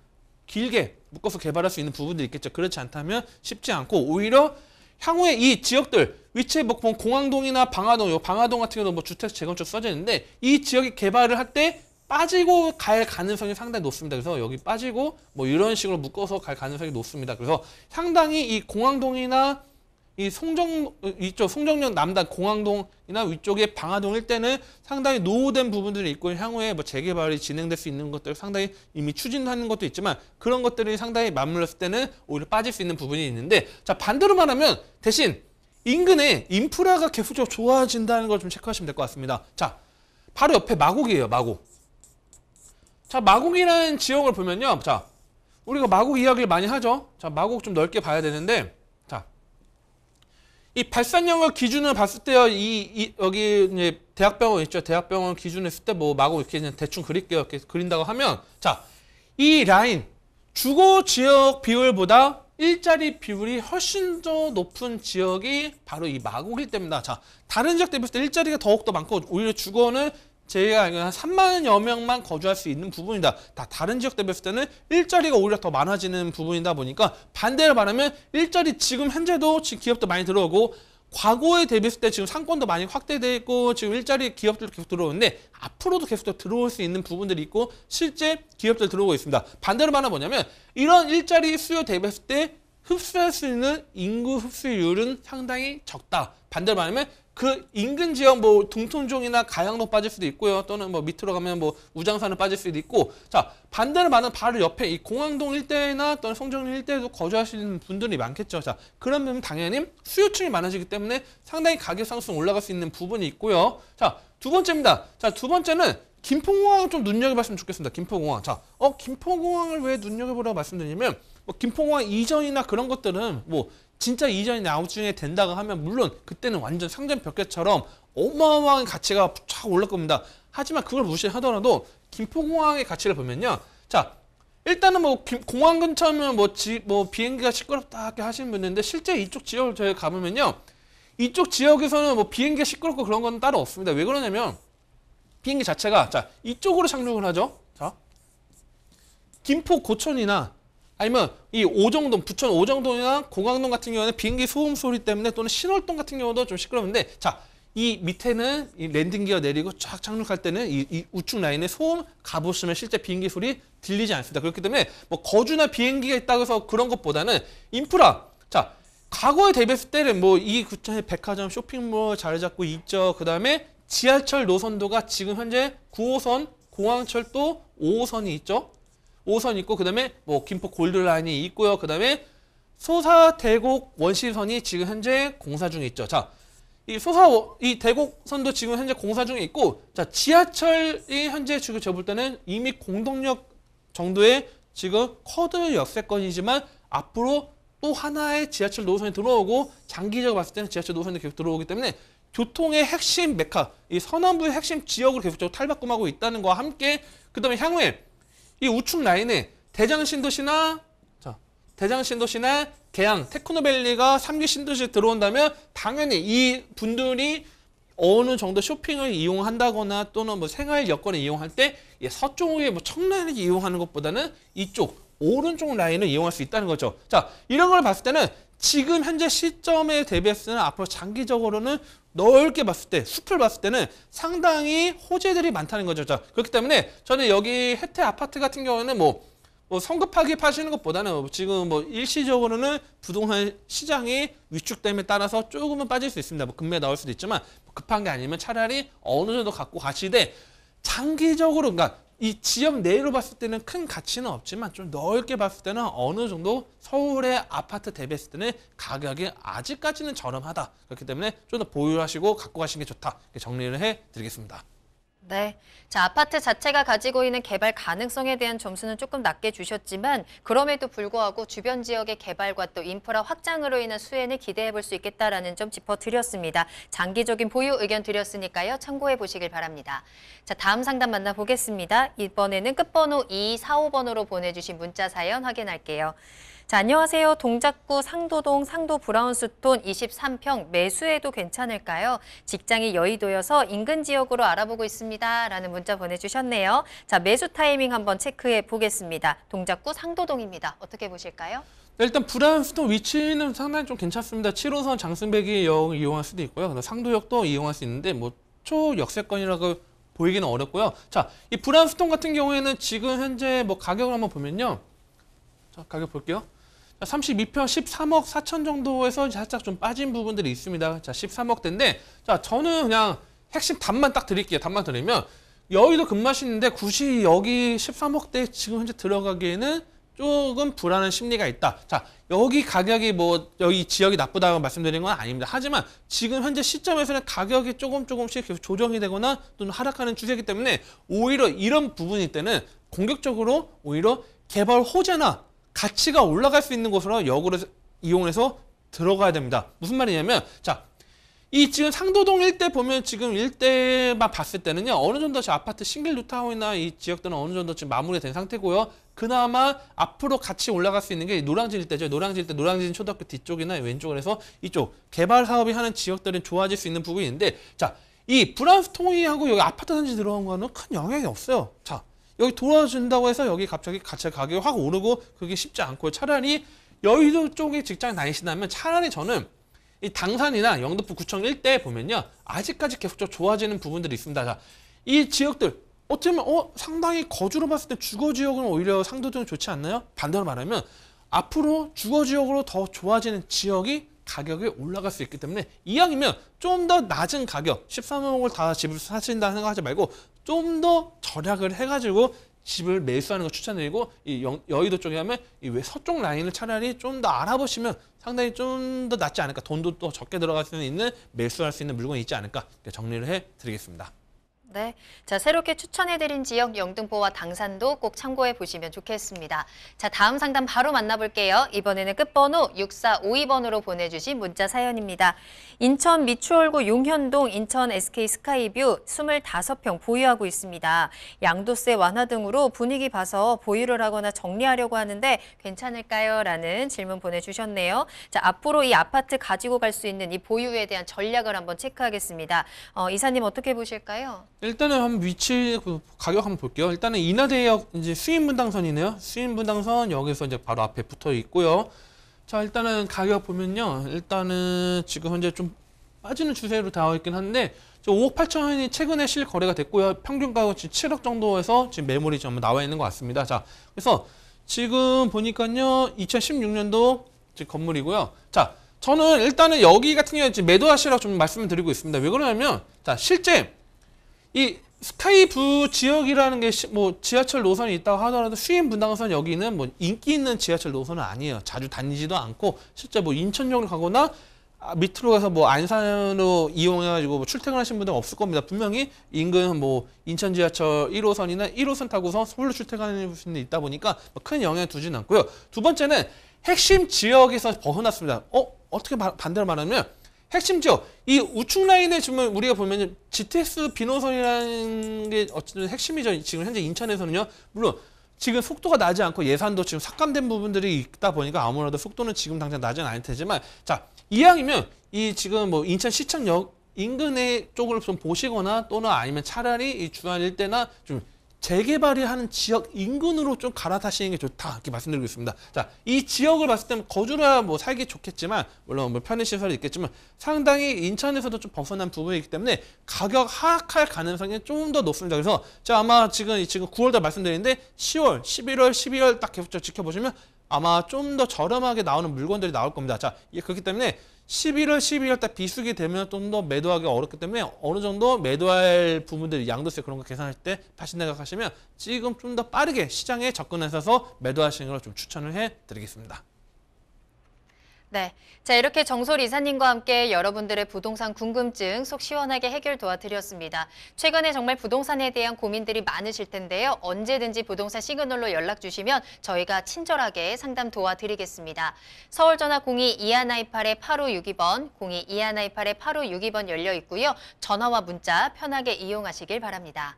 길게 묶어서 개발할 수 있는 부분도 있겠죠. 그렇지 않다면 쉽지 않고 오히려 향후에 이 지역들 위치에 뭐 공항동이나 방화동, 요 방화동 같은 경우도 뭐 주택 재건축 써져 있는데 이 지역이 개발을 할때 빠지고 갈 가능성이 상당히 높습니다. 그래서 여기 빠지고 뭐 이런 식으로 묶어서 갈 가능성이 높습니다. 그래서 상당히 이 공항동이나 이 송정 이쪽 송정역 남단 공항동이나 위쪽에 방화동 일때는 상당히 노후된 부분들이 있고 향후에 뭐 재개발이 진행될 수 있는 것들 상당히 이미 추진하는 것도 있지만 그런 것들이 상당히 맞물렸을 때는 오히려 빠질 수 있는 부분이 있는데 자 반대로 말하면 대신 인근에 인프라가 계속적으로 좋아진다는 걸 좀 체크하시면 될 것 같습니다. 자 바로 옆에 마곡이에요 마곡 자, 마곡이라는 지역을 보면요. 자, 우리가 마곡 이야기를 많이 하죠. 자, 마곡 좀 넓게 봐야 되는데, 자, 이 발산형을 기준으로 봤을 때요, 이, 이 여기 이제 대학병원 있죠. 대학병원 기준으로 했을 때 뭐 마곡 이렇게 그냥 대충 그릴게요. 이렇게 그린다고 하면, 자, 이 라인, 주거 지역 비율보다 일자리 비율이 훨씬 더 높은 지역이 바로 이 마곡일 때입니다. 자, 다른 지역 대비해서 일자리가 더욱더 많고 오히려 주거는 제가 알기로한 3만여 명만 거주할 수 있는 부분이다. 다 다른 지역대 비했을 때는 일자리가 오히려 더 많아지는 부분이다 보니까 반대로 말하면 일자리 지금 현재도 기업도 많이 들어오고 과거에 대비했을 때 지금 상권도 많이 확대돼 있고 지금 일자리 기업들도 계속 들어오는데 앞으로도 계속 더 들어올 수 있는 부분들이 있고 실제 기업들 들어오고 있습니다. 반대로 말하면 뭐냐면 이런 일자리 수요 대비했을 때 흡수할 수 있는 인구 흡수율은 상당히 적다. 반대로 말하면 그 인근 지역 뭐 등촌종이나 가양로 빠질 수도 있고요. 또는 뭐 밑으로 가면 뭐 우장산을 빠질 수도 있고. 자, 반대로 많은 바로 옆에 이 공항동 일대나 또는 송정리 일대에도 거주하시는 분들이 많겠죠. 자, 그러면 당연히 수요층이 많아지기 때문에 상당히 가격 상승 올라갈 수 있는 부분이 있고요. 자, 두 번째입니다. 자, 두 번째는 김포공항 을좀 눈여겨봤으면 좋겠습니다. 김포공항. 자, 어, 김포공항을 왜 눈여겨보라고 말씀드리냐면 뭐 김포공항 이전이나 그런 것들은 뭐 진짜 이전이 나중에 된다고 하면 물론 그때는 완전 상전 벽계처럼 어마어마한 가치가 쫙올라 겁니다. 하지만 그걸 무시하더라도 김포공항의 가치를 보면요. 자, 일단은 뭐 김, 공항 근처면 뭐, 지, 뭐 비행기가 시끄럽다 이게 하시는 분인데 실제 이쪽 지역을 저희 가보면요. 이쪽 지역에서는 뭐 비행기가 시끄럽고 그런 건 따로 없습니다. 왜 그러냐면 비행기 자체가 자 이쪽으로 착륙을 하죠. 자 김포 고천이나 아니면 이 오정동, 부천 오정동이나 공항동 같은 경우는 비행기 소음 소리 때문에 또는 신월동 같은 경우도 좀 시끄러운데 자, 이 밑에는 이 랜딩 기어 내리고 쫙 착륙할 때는 이, 이 우측 라인에 소음 가보시면 실제 비행기 소리 들리지 않습니다. 그렇기 때문에 뭐 거주나 비행기가 있다고 해서 그런 것보다는 인프라 자 과거에 대비했을 때는 뭐 이구청의 백화점 쇼핑몰 자리 잡고 있죠. 그 다음에 지하철 노선도가 지금 현재 9호선 공항철도 5호선이 있죠. 5선 있고 그다음에 뭐 김포 골드라인이 있고요. 그다음에 소사 대곡 원시선이 지금 현재 공사 중에 있죠. 자, 이 소사 이 대곡선도 지금 현재 공사 중에 있고 자, 지하철이 현재 지금 제가 볼 때는 이미 공동역 정도의 지금 커드 역세권이지만 앞으로 또 하나의 지하철 노선이 들어오고 장기적으로 봤을 때는 지하철 노선이 계속 들어오기 때문에 교통의 핵심 메카, 이 서남부의 핵심 지역으로 계속적으로 탈바꿈하고 있다는 거와 함께 그 다음에 향후에 이 우측 라인에 대장 신도시나 자 대장 신도시나 개항, 테크노밸리가 3기 신도시 들어온다면 당연히 이 분들이 어느 정도 쇼핑을 이용한다거나 또는 뭐 생활 여건을 이용할 때 예, 서쪽의 뭐 청라인을 이용하는 것보다는 이쪽 오른쪽 라인을 이용할 수 있다는 거죠. 자 이런 걸 봤을 때는 지금 현재 시점에 대비해서는 앞으로 장기적으로는 넓게 봤을 때 숲을 봤을 때는 상당히 호재들이 많다는 거죠. 자, 그렇기 때문에 저는 여기 혜택 아파트 같은 경우에는 뭐, 뭐 성급하게 파시는 것보다는 뭐 지금 뭐 일시적으로는 부동산 시장이 위축됨에 따라서 조금은 빠질 수 있습니다. 뭐 금매 나올 수도 있지만 뭐 급한 게 아니면 차라리 어느 정도 갖고 가시되 장기적으로 그러니까 이 지역 내로 봤을 때는 큰 가치는 없지만 좀 넓게 봤을 때는 어느 정도 서울의 아파트 대비했을 때는 가격이 아직까지는 저렴하다. 그렇기 때문에 좀 더 보유하시고 갖고 가시는 게 좋다. 정리를 해드리겠습니다. 네. 자, 아파트 자체가 가지고 있는 개발 가능성에 대한 점수는 조금 낮게 주셨지만 그럼에도 불구하고 주변 지역의 개발과 또 인프라 확장으로 인한 수혜는 기대해 볼 수 있겠다라는 점 짚어드렸습니다. 장기적인 보유 의견 드렸으니까요. 참고해 보시길 바랍니다. 자, 다음 상담 만나보겠습니다. 이번에는 끝번호 2245번으로 보내주신 문자 사연 확인할게요. 자, 안녕하세요. 동작구 상도동 상도 브라운스톤 23평 매수해도 괜찮을까요? 직장이 여의도여서 인근 지역으로 알아보고 있습니다. 라는 문자 보내주셨네요. 자, 매수 타이밍 한번 체크해 보겠습니다. 동작구 상도동입니다. 어떻게 보실까요? 네, 일단 브라운스톤 위치는 상당히 좀 괜찮습니다. 7호선 장승배기역 이용할 수도 있고요. 상도역도 이용할 수 있는데 뭐 초역세권이라고 보이기는 어렵고요. 자, 이 브라운스톤 같은 경우에는 지금 현재 뭐 가격을 한번 보면요. 자, 가격 볼게요. 3 2평 13억 4천 정도에서 살짝 좀 빠진 부분들이 있습니다. 자, 13억대인데 자, 저는 그냥 핵심 답만 딱 드릴게요. 답만 드리면 여의도 금마신는데 굳이 여기 13억대 지금 현재 들어가기에는 조금 불안한 심리가 있다. 자, 여기 가격이 뭐 여기 지역이 나쁘다고 말씀드린 건 아닙니다. 하지만 지금 현재 시점에서는 가격이 조금 조금씩 계속 조정이 되거나 또는 하락하는 추세이기 때문에 오히려 이런 부분일 때는 공격적으로 오히려 개발 호재나 가치가 올라갈 수 있는 곳으로 역으로 이용해서 들어가야 됩니다. 무슨 말이냐면 자, 이 지금 상도동 일대 보면 지금 일대만 봤을 때는요. 어느 정도 지 아파트 싱글 루타운이나이 지역들은 어느 정도 지금 마무리된 상태고요. 그나마 앞으로 같이 올라갈 수 있는 게 노량진 일대죠. 노량진 일대, 노량진 초등학교 뒤쪽이나 왼쪽을 해서 이쪽 개발 사업이 하는 지역들은 좋아질 수 있는 부분이 있는데 자, 이 브라운스통이하고 여기 아파트 단지 들어간 거는 큰 영향이 없어요. 자, 여기 돌아준다고 해서 여기 갑자기 같이 가격이 확 오르고 그게 쉽지 않고요. 차라리 여의도 쪽에 직장 다니신다면 차라리 저는 이 당산이나 영등포 구청 일대에 보면요. 아직까지 계속 좋아지는 부분들이 있습니다. 자, 이 지역들 어떻게 보면 어, 상당히 거주로 봤을 때 주거 지역은 오히려 상도적으로 좋지 않나요? 반대로 말하면 앞으로 주거 지역으로 더 좋아지는 지역이 가격이 올라갈 수 있기 때문에 이왕이면 좀 더 낮은 가격 13억을 다 집을 사신다 생각하지 말고 좀더 절약을 해가지고 집을 매수하는 걸 추천드리고 이 영, 여의도 쪽에 하면 이 왜 서쪽 라인을 차라리 좀 더 알아보시면 상당히 좀 더 낫지 않을까 돈도 더 적게 들어갈 수 있는 매수할 수 있는 물건이 있지 않을까 정리를 해드리겠습니다. 네. 자, 새롭게 추천해드린 지역 영등포와 당산도 꼭 참고해 보시면 좋겠습니다. 자, 다음 상담 바로 만나볼게요. 이번에는 끝번호 6452번으로 보내주신 문자 사연입니다. 인천 미추홀구 용현동 인천 SK 스카이뷰 25평 보유하고 있습니다. 양도세 완화 등으로 분위기 봐서 보유를 하거나 정리하려고 하는데 괜찮을까요? 라는 질문 보내주셨네요. 자, 앞으로 이 아파트 가지고 갈 수 있는 이 보유에 대한 전략을 한번 체크하겠습니다. 어, 이사님 어떻게 보실까요? 일단은 한번 위치 그 가격 한번 볼게요. 일단은 인하대역 이제 수인 분당선이네요. 수인 분당선 여기서 이제 바로 앞에 붙어 있고요. 자 일단은 가격 보면요. 일단은 지금 현재 좀 빠지는 추세로 닿와 있긴 한데 5억 8천 원이 최근에 실거래가 됐고요. 평균 가격 지금 7억 정도에서 지금 매물이 좀 나와 있는 것 같습니다. 자 그래서 지금 보니까요. 2016년도 지금 건물이고요. 자 저는 일단은 여기 같은 경우에 매도하시라고 좀 말씀을 드리고 있습니다. 왜 그러냐면 자 실제 이 스카이부 지역이라는 게 뭐 지하철 노선이 있다고 하더라도 수인 분당선 여기는 뭐 인기 있는 지하철 노선은 아니에요. 자주 다니지도 않고 실제 뭐 인천역을 가거나 아, 밑으로 가서 뭐 안산으로 이용해가지고 뭐 출퇴근하신 분들은 없을 겁니다. 분명히 인근 뭐 인천 지하철 1호선이나 1호선 타고서 서울로 출퇴근하는 분이 들 있다 보니까 뭐 큰 영향을 두진 않고요. 두 번째는 핵심 지역에서 벗어났습니다. 어? 어떻게 반대로 말하면 핵심죠. 이 우측 라인에 지금 우리가 보면 GTX 비노선이라는 게 어쨌든 핵심이죠. 지금 현재 인천에서는요. 물론 지금 속도가 나지 않고 예산도 지금 삭감된 부분들이 있다 보니까 아무래도 속도는 지금 당장 나지는 않을 테지만 자 이왕이면 이 지금 뭐 인천 시청역 인근의 쪽을 좀 보시거나 또는 아니면 차라리 이 주안 일대나 좀 재개발이 하는 지역 인근으로 좀 갈아타시는 게 좋다 이렇게 말씀드리고 있습니다. 자, 이 지역을 봤을 때 거주라 뭐 살기 좋겠지만 물론 뭐 편의 시설이 있겠지만 상당히 인천에서도 좀 벗어난 부분이기 때문에 가격 하락할 가능성이 좀 더 높습니다. 그래서 제 아마 지금 지금 9월달 말씀드리는데 10월, 11월, 12월 딱 계속 지켜보시면 아마 좀 더 저렴하게 나오는 물건들이 나올 겁니다. 자, 그렇기 때문에 11월, 12월 딱 비수기 되면 좀 더 매도하기 어렵기 때문에 어느 정도 매도할 부분들 양도세 그런 거 계산할 때 다시 생각하시면 지금 좀 더 빠르게 시장에 접근하셔서 매도하시는 걸 좀 추천을 해드리겠습니다. 네. 자, 이렇게 정솔 이사님과 함께 여러분들의 부동산 궁금증 속 시원하게 해결 도와드렸습니다. 최근에 정말 부동산에 대한 고민들이 많으실 텐데요. 언제든지 부동산 시그널로 연락 주시면 저희가 친절하게 상담 도와드리겠습니다. 서울 전화 02-2128-8562번, 02-2128-8562번 열려 있고요. 전화와 문자 편하게 이용하시길 바랍니다.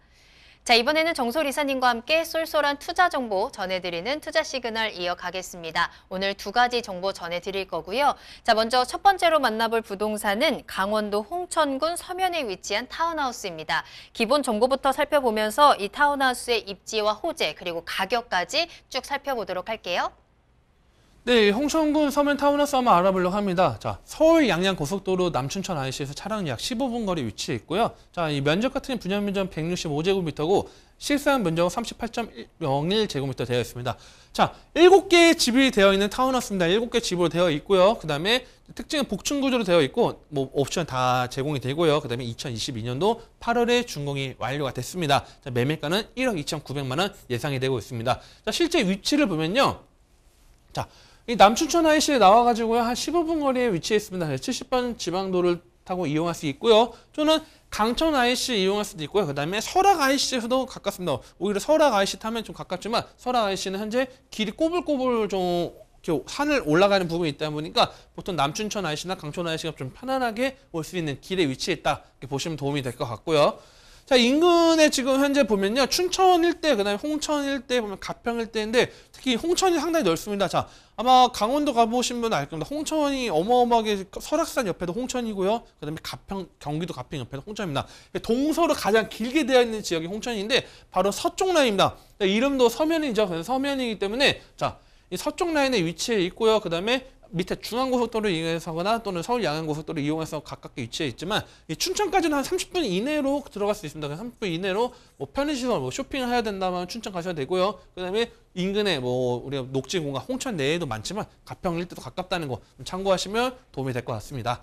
자 이번에는 정솔 이사님과 함께 쏠쏠한 투자 정보 전해드리는 투자 시그널 이어가겠습니다. 오늘 두 가지 정보 전해드릴 거고요. 자 먼저 첫 번째로 만나볼 부동산은 강원도 홍천군 서면에 위치한 타운하우스입니다. 기본 정보부터 살펴보면서 이 타운하우스의 입지와 호재 그리고 가격까지 쭉 살펴보도록 할게요. 네, 홍천군 서면 타운하우스 한번 알아보려고 합니다. 자, 서울 양양 고속도로 남춘천 IC에서 차량 약 15분 거리 위치해 있고요. 자, 이 면적 같은 분양 면적 165제곱미터고 실상 면적 38.01제곱미터 되어 있습니다. 자, 7개의 집이 되어 있는 타운하우스입니다. 7개 집으로 되어 있고요. 그다음에 특징은 복층 구조로 되어 있고 뭐 옵션 다 제공이 되고요. 그다음에 2022년도 8월에 준공이 완료가 됐습니다. 자, 매매가는 1억 2,900만 원 예상이 되고 있습니다. 자, 실제 위치를 보면요. 자, 이 남춘천 IC에 나와가지고요. 한 15분 거리에 위치해 있습니다. 70번 지방도를 타고 이용할 수 있고요. 또는 강천 IC 이용할 수도 있고요. 그 다음에 설악 IC에서도 가깝습니다. 오히려 설악 IC 타면 좀 가깝지만 설악 IC는 현재 길이 꼬불꼬불 좀 산을 올라가는 부분이 있다 보니까 보통 남춘천 IC나 강촌 IC가 좀 편안하게 올 수 있는 길에 위치해 있다. 이렇게 보시면 도움이 될 것 같고요. 자, 인근에 지금 현재 보면요. 춘천 일대, 그 다음에 홍천 일대 보면 가평 일대인데 특히 홍천이 상당히 넓습니다. 자, 아마 강원도 가보신 분은 알 겁니다. 홍천이 어마어마하게 설악산 옆에도 홍천이고요. 그 다음에 가평, 경기도 가평 옆에도 홍천입니다. 동서로 가장 길게 되어 있는 지역이 홍천인데 바로 서쪽 라인입니다. 이름도 서면이죠. 그래서 서면이기 때문에 자, 이 서쪽 라인에 위치해 있고요. 그 다음에 밑에 중앙고속도로 이용해서거나 또는 서울 양양고속도로 이용해서 가깝게 위치해 있지만 춘천까지는 한 30분 이내로 들어갈 수 있습니다. 30분 그 이내로 뭐 편의시설, 뭐 쇼핑을 해야 된다면 춘천 가셔야 되고요. 그다음에 인근에 뭐 우리가 녹지공간 홍천 내에도 많지만 가평 일대도 가깝다는 거 참고하시면 도움이 될 것 같습니다.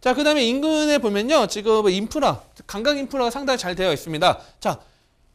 자, 그다음에 인근에 보면요, 지금 인프라, 관광 인프라가 상당히 잘 되어 있습니다. 자,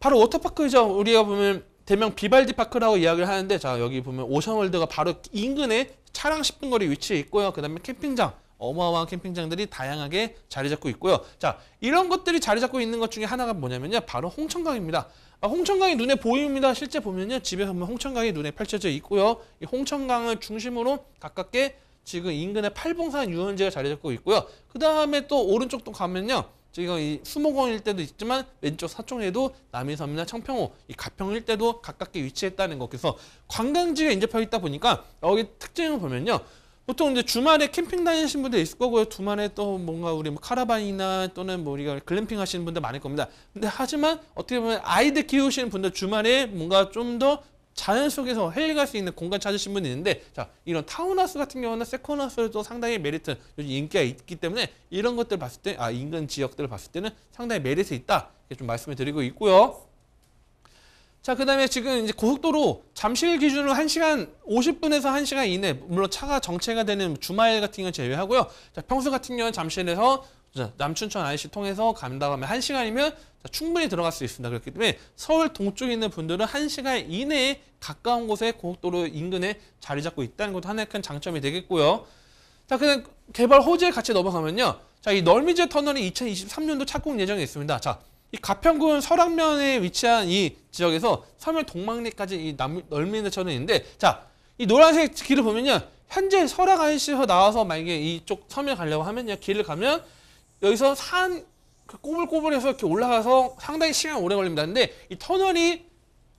바로 워터파크죠. 우리가 보면 대명 비발디 파크라고 이야기를 하는데 자 여기 보면 오션월드가 바로 인근에 차량 10분 거리 위치에 있고요. 그 다음에 캠핑장 어마어마한 캠핑장들이 다양하게 자리 잡고 있고요. 자 이런 것들이 자리 잡고 있는 것 중에 하나가 뭐냐면요. 바로 홍천강입니다. 아, 홍천강이 눈에 보입니다. 실제 보면요. 집에 보면 홍천강이 눈에 펼쳐져 있고요. 이 홍천강을 중심으로 가깝게 지금 인근에 팔봉산 유원지가 자리 잡고 있고요. 그 다음에 또 오른쪽 도 가면요. 지금 이 수목원 일때도 있지만 왼쪽 사총에도 남이섬이나 청평호, 이 가평 일때도 가깝게 위치했다는 것. 그래서 관광지에 인접해 있다 보니까 여기 특징을 보면요. 보통 이제 주말에 캠핑 다니시는 분들 있을 거고요. 주말에 또 뭔가 우리 뭐 카라반이나 또는 뭐 우리가 글램핑 하시는 분들 많을 겁니다. 근데 하지만 어떻게 보면 아이들 키우시는 분들 주말에 뭔가 좀더 자연 속에서 헬리갈 수 있는 공간 찾으신 분이 있는데 자 이런 타운하우스 같은 경우는 세컨하우스도 상당히 메리트 요 인기가 있기 때문에 이런 것들 봤을 때아 인근 지역들을 봤을 때는 상당히 메리트 있다 이렇게 좀 말씀을 드리고 있고요. 자, 그 다음에 지금 이제 고속도로 잠실 기준으로 1시간 50분에서 1시간 이내, 물론 차가 정체가 되는 주말 같은 경우 제외하고요. 자, 평소 같은 경우는 잠실에서 남춘천 IC 통해서 간다 하면 1시간이면 충분히 들어갈 수 있습니다. 그렇기 때문에 서울 동쪽에 있는 분들은 1시간 이내에 가까운 곳에 고속도로 인근에 자리 잡고 있다는 것도 하나의 큰 장점이 되겠고요. 자, 그 개발 호재 에 같이 넘어가면요. 자, 이 널미제 터널이 2023년도 착공 예정에 있습니다. 자, 이 가평군 설악면에 위치한 이 지역에서 서면 동막리까지 이 널미제 터널인데 자, 이 노란색 길을 보면요. 현재 설악 IC에서 나와서 만약에 이쪽 섬에 가려고 하면요. 길을 가면 여기서 산 그 꼬불꼬불해서 이렇게 올라가서 상당히 시간 오래 걸립니다. 근데 이 터널이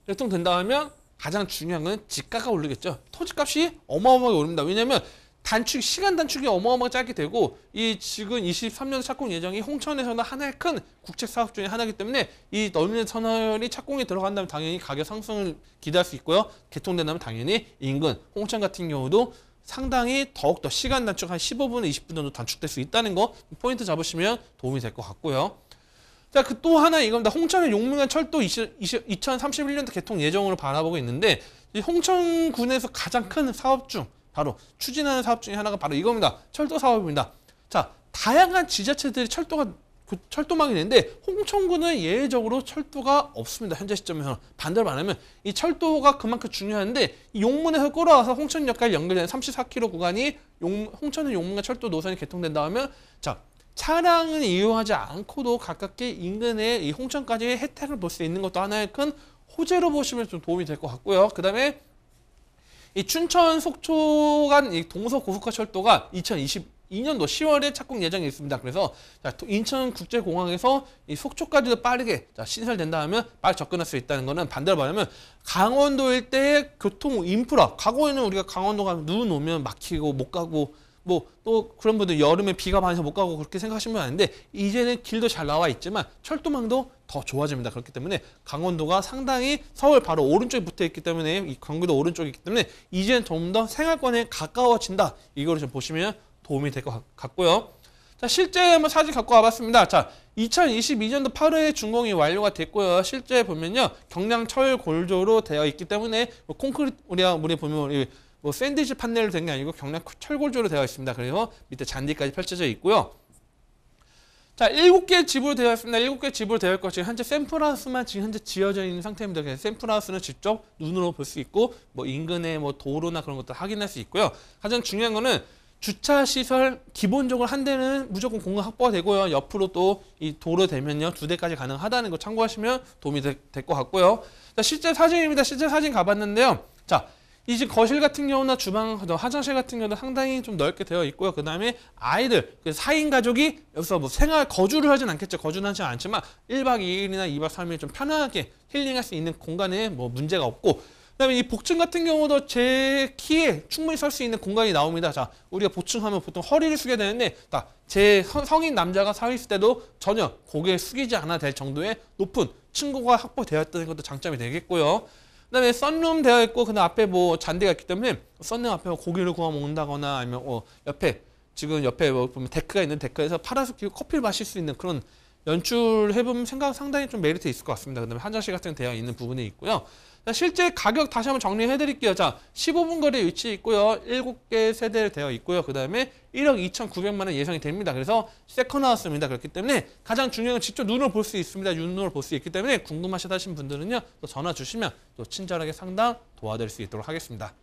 개통된다 하면 가장 중요한 건 집가가 오르겠죠. 토지값이 어마어마하게 오릅니다. 왜냐하면 단축 시간 단축이 어마어마하게 짧게 되고 이 지금 23년 착공 예정이 홍천에서는 하나의 큰 국책 사업 중에 하나이기 때문에 이 넓은 터널이 착공이 들어간다면 당연히 가격 상승을 기대할 수 있고요. 개통된다면 당연히 인근 홍천 같은 경우도 상당히 더욱더 시간 단축 한 15분, 20분 정도 단축될 수 있다는 거 포인트 잡으시면 도움이 될 것 같고요. 자, 그 또 하나 이겁니다. 홍천의 용문간 철도 20, 20, 3 1년도 개통 예정으로 바라보고 있는데 홍천군에서 가장 큰 사업 중 바로 추진하는 사업 중에 하나가 바로 이겁니다. 철도 사업입니다. 자, 다양한 지자체들이 철도가 그 철도망이 되는데 홍천군은 예외적으로 철도가 없습니다. 현재 시점에서 반대로 말하면 이 철도가 그만큼 중요한데 이 용문에서 끌어와서 홍천역까지 연결되는 34km 구간이 용, 홍천은 용문과 철도 노선이 개통된다 하면 자 차량을 이용하지 않고도 가깝게 인근에이 홍천까지 혜택을 볼 수 있는 것도 하나의 큰 호재로 보시면 좀 도움이 될 것 같고요. 그 다음에 이 춘천 속초 간이 동서 고속화 철도가 2020 2년도 10월에 착공 예정이 있습니다. 그래서 자, 인천국제공항에서 이 속초까지도 빠르게 자, 신설된다 하면 빨리 접근할 수 있다는 것은 반대로 말하면 강원도 일대의 교통 인프라 과거에는 우리가 강원도 가면 눈 오면 막히고 못 가고 뭐 또 그런 분들 여름에 비가 많이 서못 가고 그렇게 생각하시면 안데 이제는 길도 잘 나와 있지만 철도망도 더 좋아집니다. 그렇기 때문에 강원도가 상당히 서울 바로 오른쪽에 붙어 있기 때문에 이 경기도 오른쪽에 있기 때문에 이제는 좀 더 생활권에 가까워진다. 이거를 좀 보시면 도움이 될 것 같고요. 자, 실제 한번 사진 갖고 와봤습니다. 자, 2022년도 8월에 준공이 완료가 됐고요. 실제 보면요. 경량철 골조로 되어 있기 때문에 뭐 콘크리트, 우리가 우리 보면 뭐 샌드위치 판넬로 된게 아니고 경량철 골조로 되어 있습니다. 그리고 밑에 잔디까지 펼쳐져 있고요. 자, 일곱 개 집으로 되어 있습니다. 일곱 개 집으로 되어 있고 지금 현재 샘플하우스만 지금 현재 지어져 있는 상태입니다. 그래서 샘플하우스는 직접 눈으로 볼 수 있고 뭐 인근의 뭐 도로나 그런 것도 확인할 수 있고요. 가장 중요한 거는 주차시설 기본적으로 한 대는 무조건 공간 확보가 되고요. 옆으로 또 이 도로 되면요. 두 대까지 가능하다는 거 참고하시면 도움이 될 것 같고요. 자, 실제 사진입니다. 실제 사진 가봤는데요. 자, 이제 거실 같은 경우나 주방, 화장실 같은 경우도 상당히 좀 넓게 되어 있고요. 그 다음에 아이들, 4인 가족이 여기서 뭐 생활, 거주를 하진 않겠죠. 거주는 하진 않지만 1박 2일이나 2박 3일 좀 편안하게 힐링할 수 있는 공간에 뭐 문제가 없고 그다음에 이 복층 같은 경우도 제 키에 충분히 설 수 있는 공간이 나옵니다. 자, 우리가 복층하면 보통 허리를 숙여야 되는데, 자, 제 성인 남자가 서 있을 때도 전혀 고개 숙이지 않아 될 정도의 높은 층고가 확보되어 있다는 것도 장점이 되겠고요. 그다음에 썬룸 되어 있고 그다음 앞에 뭐 잔디가 있기 때문에 썬룸 앞에 뭐 고기를 구워 먹는다거나 아니면 어, 옆에 지금 옆에 뭐 보면 데크가 있는 데크에서 파라스키 커피를 마실 수 있는 그런 연출해보면 생각 상당히 좀 메리트 있을 것 같습니다. 그 다음에 한정식 같은 대여 있는 부분이 있고요. 자, 실제 가격 다시 한번 정리해드릴게요. 자, 15분 거리에 위치해 있고요. 7개 세대를 되어 있고요. 그 다음에 1억 2,900만 원 예상이 됩니다. 그래서 세컨 하우스입니다 그렇기 때문에 가장 중요한 건 직접 눈으로 볼 수 있습니다. 눈으로 볼 수 있기 때문에 궁금하시다 하신 분들은요. 또 전화 주시면 또 친절하게 상담 도와드릴 수 있도록 하겠습니다.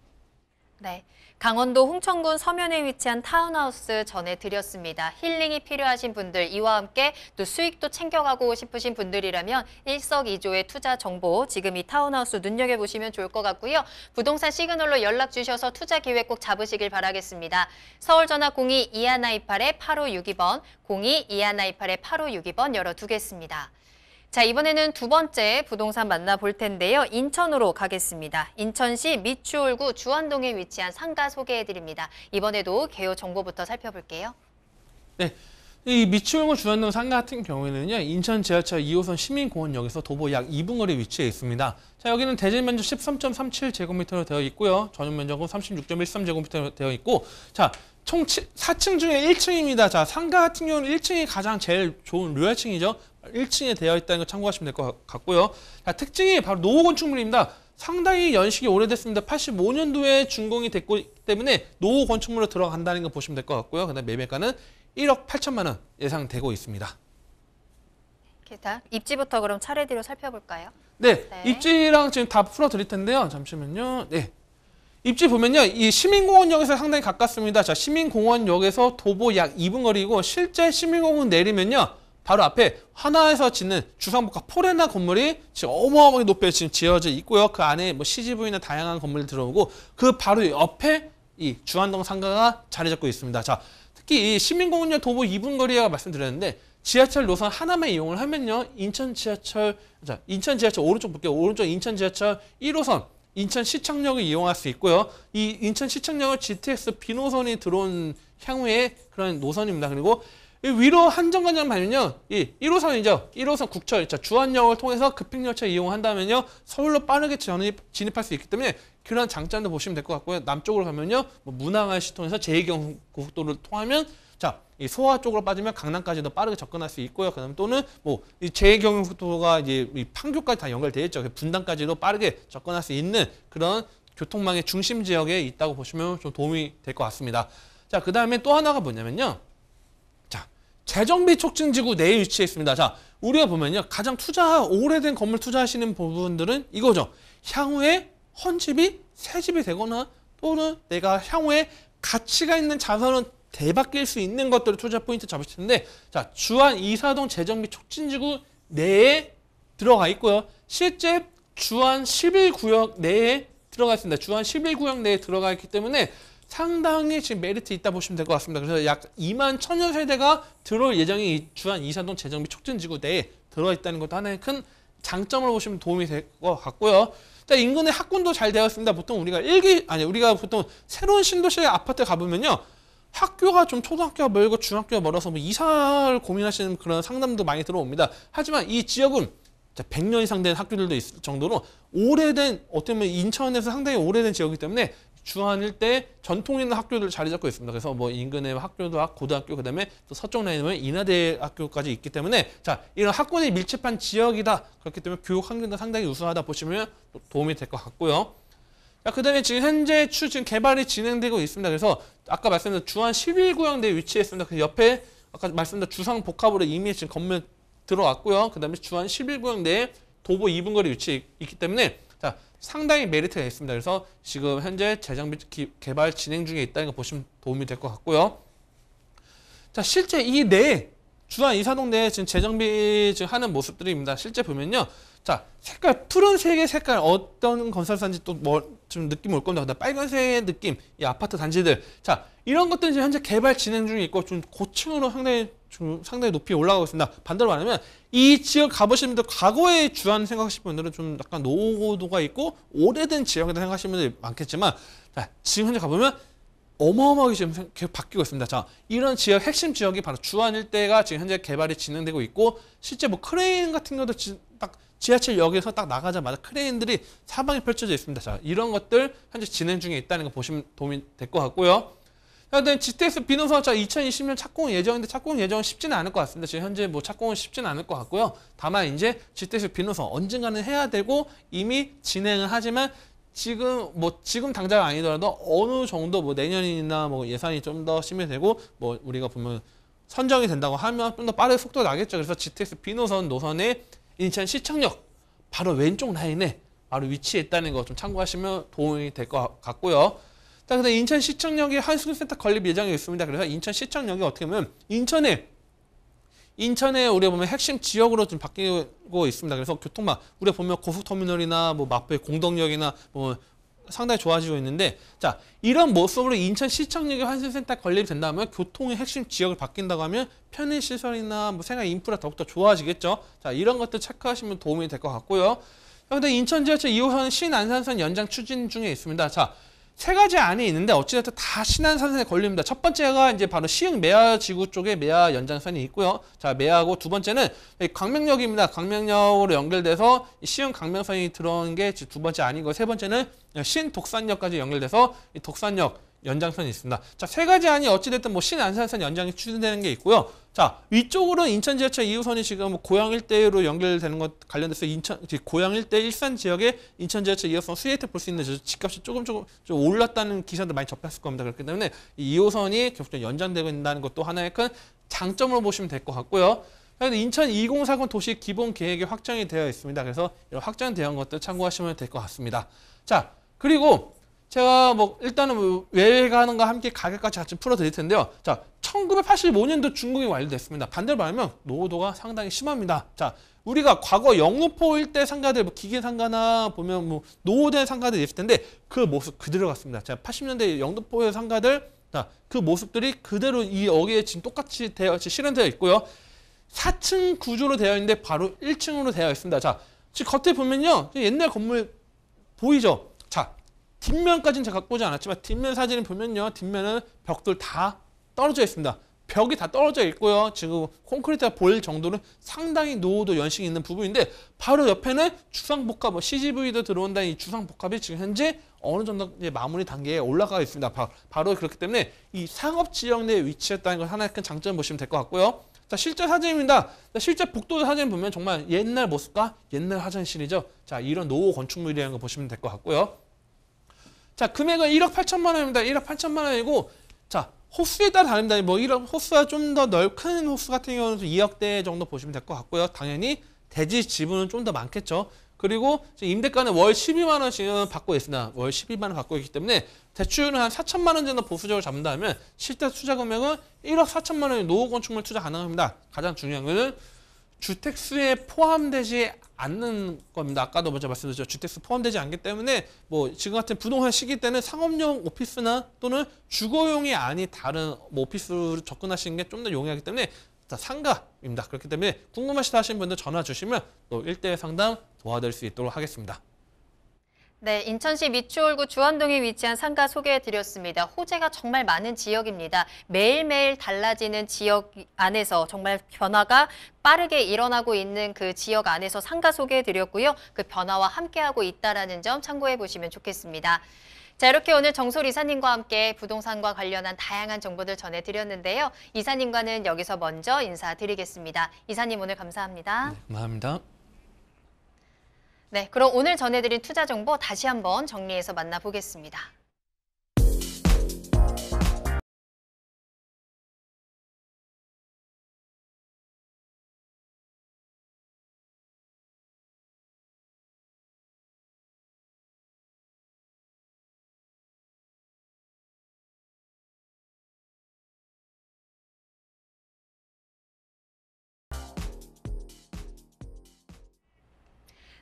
네. 강원도 홍천군 서면에 위치한 타운하우스 전해드렸습니다. 힐링이 필요하신 분들, 이와 함께 또 수익도 챙겨가고 싶으신 분들이라면 일석이조의 투자 정보 지금 이 타운하우스 눈여겨보시면 좋을 것 같고요. 부동산 시그널로 연락 주셔서 투자 기회 꼭 잡으시길 바라겠습니다. 서울 전화 02-2128-8562번, 02-2128-8562번 열어두겠습니다. 자, 이번에는 두 번째 부동산 만나볼 텐데요. 인천으로 가겠습니다. 인천시 미추홀구 주안동에 위치한 상가 소개해드립니다. 이번에도 개요 정보부터 살펴볼게요. 네. 이 미추홀구 주안동 상가 같은 경우에는요. 인천 지하철 2호선 시민공원역에서 도보 약 2분 거리 위치해 있습니다. 자, 여기는 대지 면적 13.37제곱미터로 되어 있고요. 전용 면적은 36.13제곱미터로 되어 있고 자, 총 4층 중에 1층입니다. 자, 상가 같은 경우는 1층이 가장 제일 좋은 로얄층이죠. 1층에 되어 있다는 걸 참고하시면 될 것 같고요. 자, 특징이 바로 노후 건축물입니다. 상당히 연식이 오래됐습니다. 85년도에 준공이 됐기 때문에 노후 건축물로 들어간다는 거 보시면 될 것 같고요. 그다음 매매가는 1억 8천만 원 예상되고 있습니다. 기타 입지부터 그럼 차례대로 살펴볼까요? 네, 네. 입지랑 지금 다 풀어드릴 텐데요. 잠시만요. 네, 입지 보면요. 이 시민공원역에서 상당히 가깝습니다. 자, 시민공원역에서 도보 약 2분 거리고 실제 시민공원 내리면요. 바로 앞에 하나에서 짓는 주상복합 포레나 건물이 지금 어마어마하게 높여 지금 지어져 있고요. 그 안에 뭐 CGV나 다양한 건물이 들어오고 그 바로 옆에 이 주안동 상가가 자리 잡고 있습니다. 자, 특히 이 시민공원역 도보 2분 거리에 말씀드렸는데 지하철 노선 하나만 이용을 하면요. 인천 지하철 자, 인천 지하철 오른쪽 볼게요. 오른쪽 인천 지하철 1호선 인천 시청역을 이용할 수 있고요. 이 인천 시청역은 GTX 비 노선이 들어온 향후에 그런 노선입니다. 그리고 위로 한정관장 발면요. 이 1호선이죠. 1호선 국철, 주안역을 통해서 급행열차 이용한다면요. 서울로 빠르게 진입할 수 있기 때문에 그런 장점도 보시면 될 것 같고요. 남쪽으로 가면요. 뭐 문항아시 통해서 제2경고속도를 통하면 자, 이 소화 쪽으로 빠지면 강남까지도 빠르게 접근할 수 있고요. 그다음 또는 뭐이 제2경고속도가 이제 이 판교까지 다연결되어 있죠. 그 분당까지도 빠르게 접근할 수 있는 그런 교통망의 중심 지역에 있다고 보시면 좀 도움이 될 것 같습니다. 자, 그 다음에 또 하나가 뭐냐면요. 재정비 촉진 지구 내에 위치해 있습니다. 자, 우리가 보면요. 가장 투자 오래된 건물 투자하시는 부분들은 이거죠. 향후에 헌집이 새 집이 되거나 또는 내가 향후에 가치가 있는 자산은 대바뀔 수 있는 것들을 투자 포인트 잡으실 텐데 자, 주한 이사동 재정비 촉진 지구 내에 들어가 있고요. 실제 주한 11구역 내에 들어가 있습니다. 주한 11구역 내에 들어가 있기 때문에 상당히 지금 메리트 있다 보시면 될 것 같습니다. 그래서 약 2만 천여 세대가 들어올 예정이 주한 이산동 재정비 촉진지구 내에 들어있다는 것도 하나의 큰 장점을 보시면 도움이 될 것 같고요. 일 인근의 학군도 잘되었습니다 보통 우리가 일기 아니 우리가 보통 새로운 신도시 의 아파트 가보면요. 학교가 좀 초등학교가 멀고 중학교가 멀어서 뭐 이사를 고민하시는 그런 상담도 많이 들어옵니다. 하지만 이 지역은 100년 이상 된 학교들도 있을 정도로 오래된 어떻게 보면 인천에서 상당히 오래된 지역이기 때문에 주한 일때 전통 있는 학교들 자리 잡고 있습니다. 그래서 뭐 인근에 학교도 학, 고등학교, 그 다음에 또 서쪽 라인는 인하대 학교까지 있기 때문에 자, 이런 학군이 밀집한 지역이다. 그렇기 때문에 교육 환경도 상당히 우수하다 보시면 또 도움이 될 것 같고요. 자, 그 다음에 지금 현재 추, 지금 개발이 진행되고 있습니다. 그래서 아까 말씀드린 주한 11구형대에 위치해 있습니다. 그 옆에 아까 말씀드린 주상 복합으로 이미 지금 건물 들어왔고요. 그 다음에 주한 11구형대에 도보 2분 거리 위치 있기 때문에 자, 상당히 메리트가 있습니다. 그래서 지금 현재 재장비 개발 진행 중에 있다는 거 보시면 도움이 될 것 같고요. 자, 실제 이 내에 주한 이사동 내에 지금 재정비 지금 하는 모습들입니다. 실제 보면요. 자, 색깔, 푸른색의 색깔 어떤 건설사인지 또 뭐 좀 느낌 올 겁니다. 빨간색의 느낌, 이 아파트 단지들. 자, 이런 것들은 지금 현재 개발 진행 중에 있고 좀 고층으로 상당히 좀 상당히 높이 올라가고 있습니다. 반대로 말하면 이 지역 가보시는 분들 과거에 주안 생각하시는 분들은 좀 약간 노고도가 있고 오래된 지역이다 생각하시는 분들이 많겠지만 자, 지금 현재 가보면 어마어마하게 지금 계속 바뀌고 있습니다. 자, 이런 지역 핵심 지역이 바로 주안 일대가 지금 현재 개발이 진행되고 있고 실제 뭐 크레인 같은 것도 지, 금 지하철역에서 딱 나가자마자 크레인들이 사방에 펼쳐져 있습니다. 자, 이런 것들 현재 진행 중에 있다는 거 보시면 도움이 될 것 같고요. 그다음 GTX 비노선 자 2020년 착공 예정인데 착공 예정은 쉽지는 않을 것 같습니다. 지금 현재 뭐 착공은 쉽지는 않을 것 같고요. 다만 이제 GTX 비노선 언젠가는 해야 되고 이미 진행은 하지만 지금 뭐 지금 당장 아니더라도 어느 정도 뭐 내년이나 뭐 예산이 좀 더 심해되고 뭐 우리가 보면 선정이 된다고 하면 좀 더 빠른 속도 나겠죠. 그래서 GTX 비노선 노선에 인천 시청역 바로 왼쪽 라인에 바로 위치해 있다는 거 좀 참고하시면 도움이 될 것 같고요. 자, 근데 인천 시청역에 하이스센터 건립 예정이 있습니다. 그래서 인천 시청역이 어떻게 보면 인천에 인천에 우리가 보면 핵심 지역으로 좀 바뀌고 있습니다. 그래서 교통망 우리가 보면 고속터미널이나 뭐 마포의 공덕역이나 뭐 상당히 좋아지고 있는데 자 이런 모습으로 인천시청역의 환승센터 건립이 된다면 교통의 핵심 지역을 바뀐다고 하면 편의시설이나 뭐 생활 인프라 더욱더 좋아지겠죠. 자 이런 것들 체크하시면 도움이 될 것 같고요. 그런데 인천지하철 2호선은 신안산선 연장 추진 중에 있습니다. 자세 가지 안에 있는데 어찌됐든 다신한산성에 걸립니다. 첫 번째가 이제 바로 시흥 매화 지구 쪽에 매화 연장선이 있고요. 자, 매화고 두 번째는 광명역입니다. 광명역으로 연결돼서 시흥 강명선이 들어온게 두 번째 아니고 세 번째는 신독산역까지 연결돼서 이 독산역 연장선이 있습니다. 자, 세 가지 안이 어찌됐든 뭐 신안산선 연장이 추진되는 게 있고요. 자, 위쪽으로 인천 지하철 2호선이 지금 고양 일대로 연결되는 것 관련돼서 인천, 고양 일대 일산 지역에 인천 지하철 2호선 스웨이트 볼수 있는 집값이 조금 조금 좀 올랐다는 기사들 많이 접했을 겁니다. 그렇기 때문에 이 2호선이 계속 연장되고 있다는 것도 하나의 큰 장점으로 보시면 될 것 같고요. 인천 2040 도시 기본 계획이 확정이 되어 있습니다. 그래서 이런 확정되어 것들 참고하시면 될 것 같습니다. 자, 그리고 제가 뭐 일단은 뭐 외회가는거 함께 가격까지 같이 풀어드릴 텐데요. 자, 1985년도 중국이 완료됐습니다. 반대로 말하면 노후도가 상당히 심합니다. 자, 우리가 과거 영노포일 대 상가들, 뭐 기계 상가나 보면 뭐 노후된 상가들이 있을 텐데 그 모습 그대로 같습니다. 자, 80년대 영노포의 상가들, 자, 그 모습들이 그대로 이 어기에 지금 똑같이 되어 실현되어 있고요. 4층 구조로 되어 있는데 바로 1층으로 되어 있습니다. 자, 지금 겉에 보면요. 옛날 건물 보이죠? 뒷면까지는 제가 갖고 지 않았지만 뒷면 사진을 보면요. 뒷면은 벽돌 다 떨어져 있습니다. 벽이 다 떨어져 있고요. 지금 콘크리트가 보일 정도는 상당히 노후도 연식이 있는 부분인데 바로 옆에는 주상복합, 뭐 CGV도 들어온다는 이 주상복합이 지금 현재 어느 정도 이제 마무리 단계에 올라가 있습니다. 바, 로 그렇기 때문에 이 상업지역 내에 위치했다는 걸 하나의 큰 장점 보시면 될 것 같고요. 자 실제 사진입니다. 자, 실제 복도 사진 보면 정말 옛날 모습과 옛날 화장실이죠. 자 이런 노후 건축물이라는 거 보시면 될 것 같고요. 자, 금액은 1억 8천만 원입니다. 1억 8천만 원이고 자, 호수에 따라 다릅니다. 뭐 이런 호수가 좀 더 넓은 호수 같은 경우는 2억대 정도 보시면 될 것 같고요. 당연히 대지 지분은 좀 더 많겠죠. 그리고 임대가는 월 12만 원씩은 받고 있습니다. 월 12만 원 받고 있기 때문에 대출은 한 4천만 원 정도 보수적으로 잡는다면 실제 투자 금액은 1억 4천만 원이 노후 건축물 투자 가능합니다. 가장 중요한 것은 주택수에 포함되지 않는 겁니다. 아까도 먼저 말씀드렸죠. 주택수 포함되지 않기 때문에 뭐 지금 같은 부동산 시기 때는 상업용 오피스나 또는 주거용이 아닌 다른 뭐 오피스로 접근하시는 게 좀 더 용이하기 때문에 상가입니다. 그렇기 때문에 궁금하시다 하시는 분들 전화 주시면 또 1대1 상담 도와드릴 수 있도록 하겠습니다. 네, 인천시 미추홀구 주안동에 위치한 상가 소개해드렸습니다. 호재가 정말 많은 지역입니다. 매일매일 달라지는 지역 안에서 정말 변화가 빠르게 일어나고 있는 그 지역 안에서 상가 소개해드렸고요. 그 변화와 함께하고 있다는 점 참고해보시면 좋겠습니다. 자, 이렇게 오늘 정솔 이사님과 함께 부동산과 관련한 다양한 정보들 전해드렸는데요. 이사님과는 여기서 먼저 인사드리겠습니다. 이사님 오늘 감사합니다. 네, 감사합니다. 네, 그럼 오늘 전해드린 투자 정보 다시 한번 정리해서 만나보겠습니다.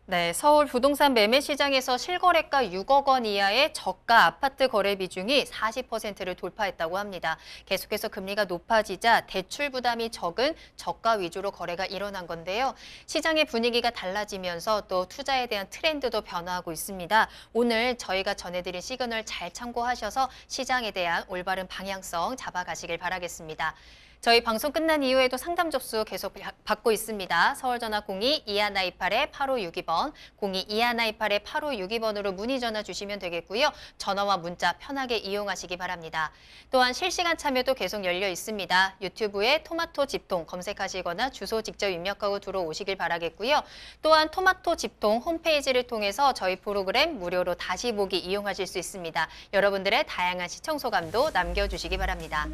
네, 서울 부동산 매매 시장에서 실거래가 6억 원 이하의 저가 아파트 거래 비중이 40%를 돌파했다고 합니다. 계속해서 금리가 높아지자 대출 부담이 적은 저가 위주로 거래가 일어난 건데요. 시장의 분위기가 달라지면서 또 투자에 대한 트렌드도 변화하고 있습니다. 오늘 저희가 전해드린 시그널 잘 참고하셔서 시장에 대한 올바른 방향성 잡아가시길 바라겠습니다. 저희 방송 끝난 이후에도 상담 접수 계속 받고 있습니다. 서울전화 02-2128-8562번, 02-2128-8562번으로 문의 전화 주시면 되겠고요. 전화와 문자 편하게 이용하시기 바랍니다. 또한 실시간 참여도 계속 열려 있습니다. 유튜브에 토마토 집통 검색하시거나 주소 직접 입력하고 들어오시길 바라겠고요. 또한 토마토 집통 홈페이지를 통해서 저희 프로그램 무료로 다시 보기 이용하실 수 있습니다. 여러분들의 다양한 시청 소감도 남겨주시기 바랍니다.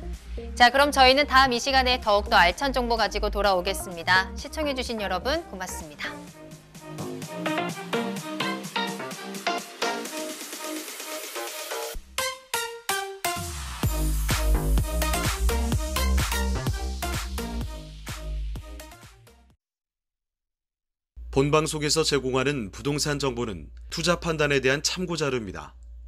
자, 그럼 저희는 다음 다음 이 시간에 더욱더 알찬 정보 가지고 돌아오겠습니다. 시청해주신 여러분 고맙습니다. 본 방송에서 제공하는 부동산 정보는 투자 판단에 대한 참고 자료입니다.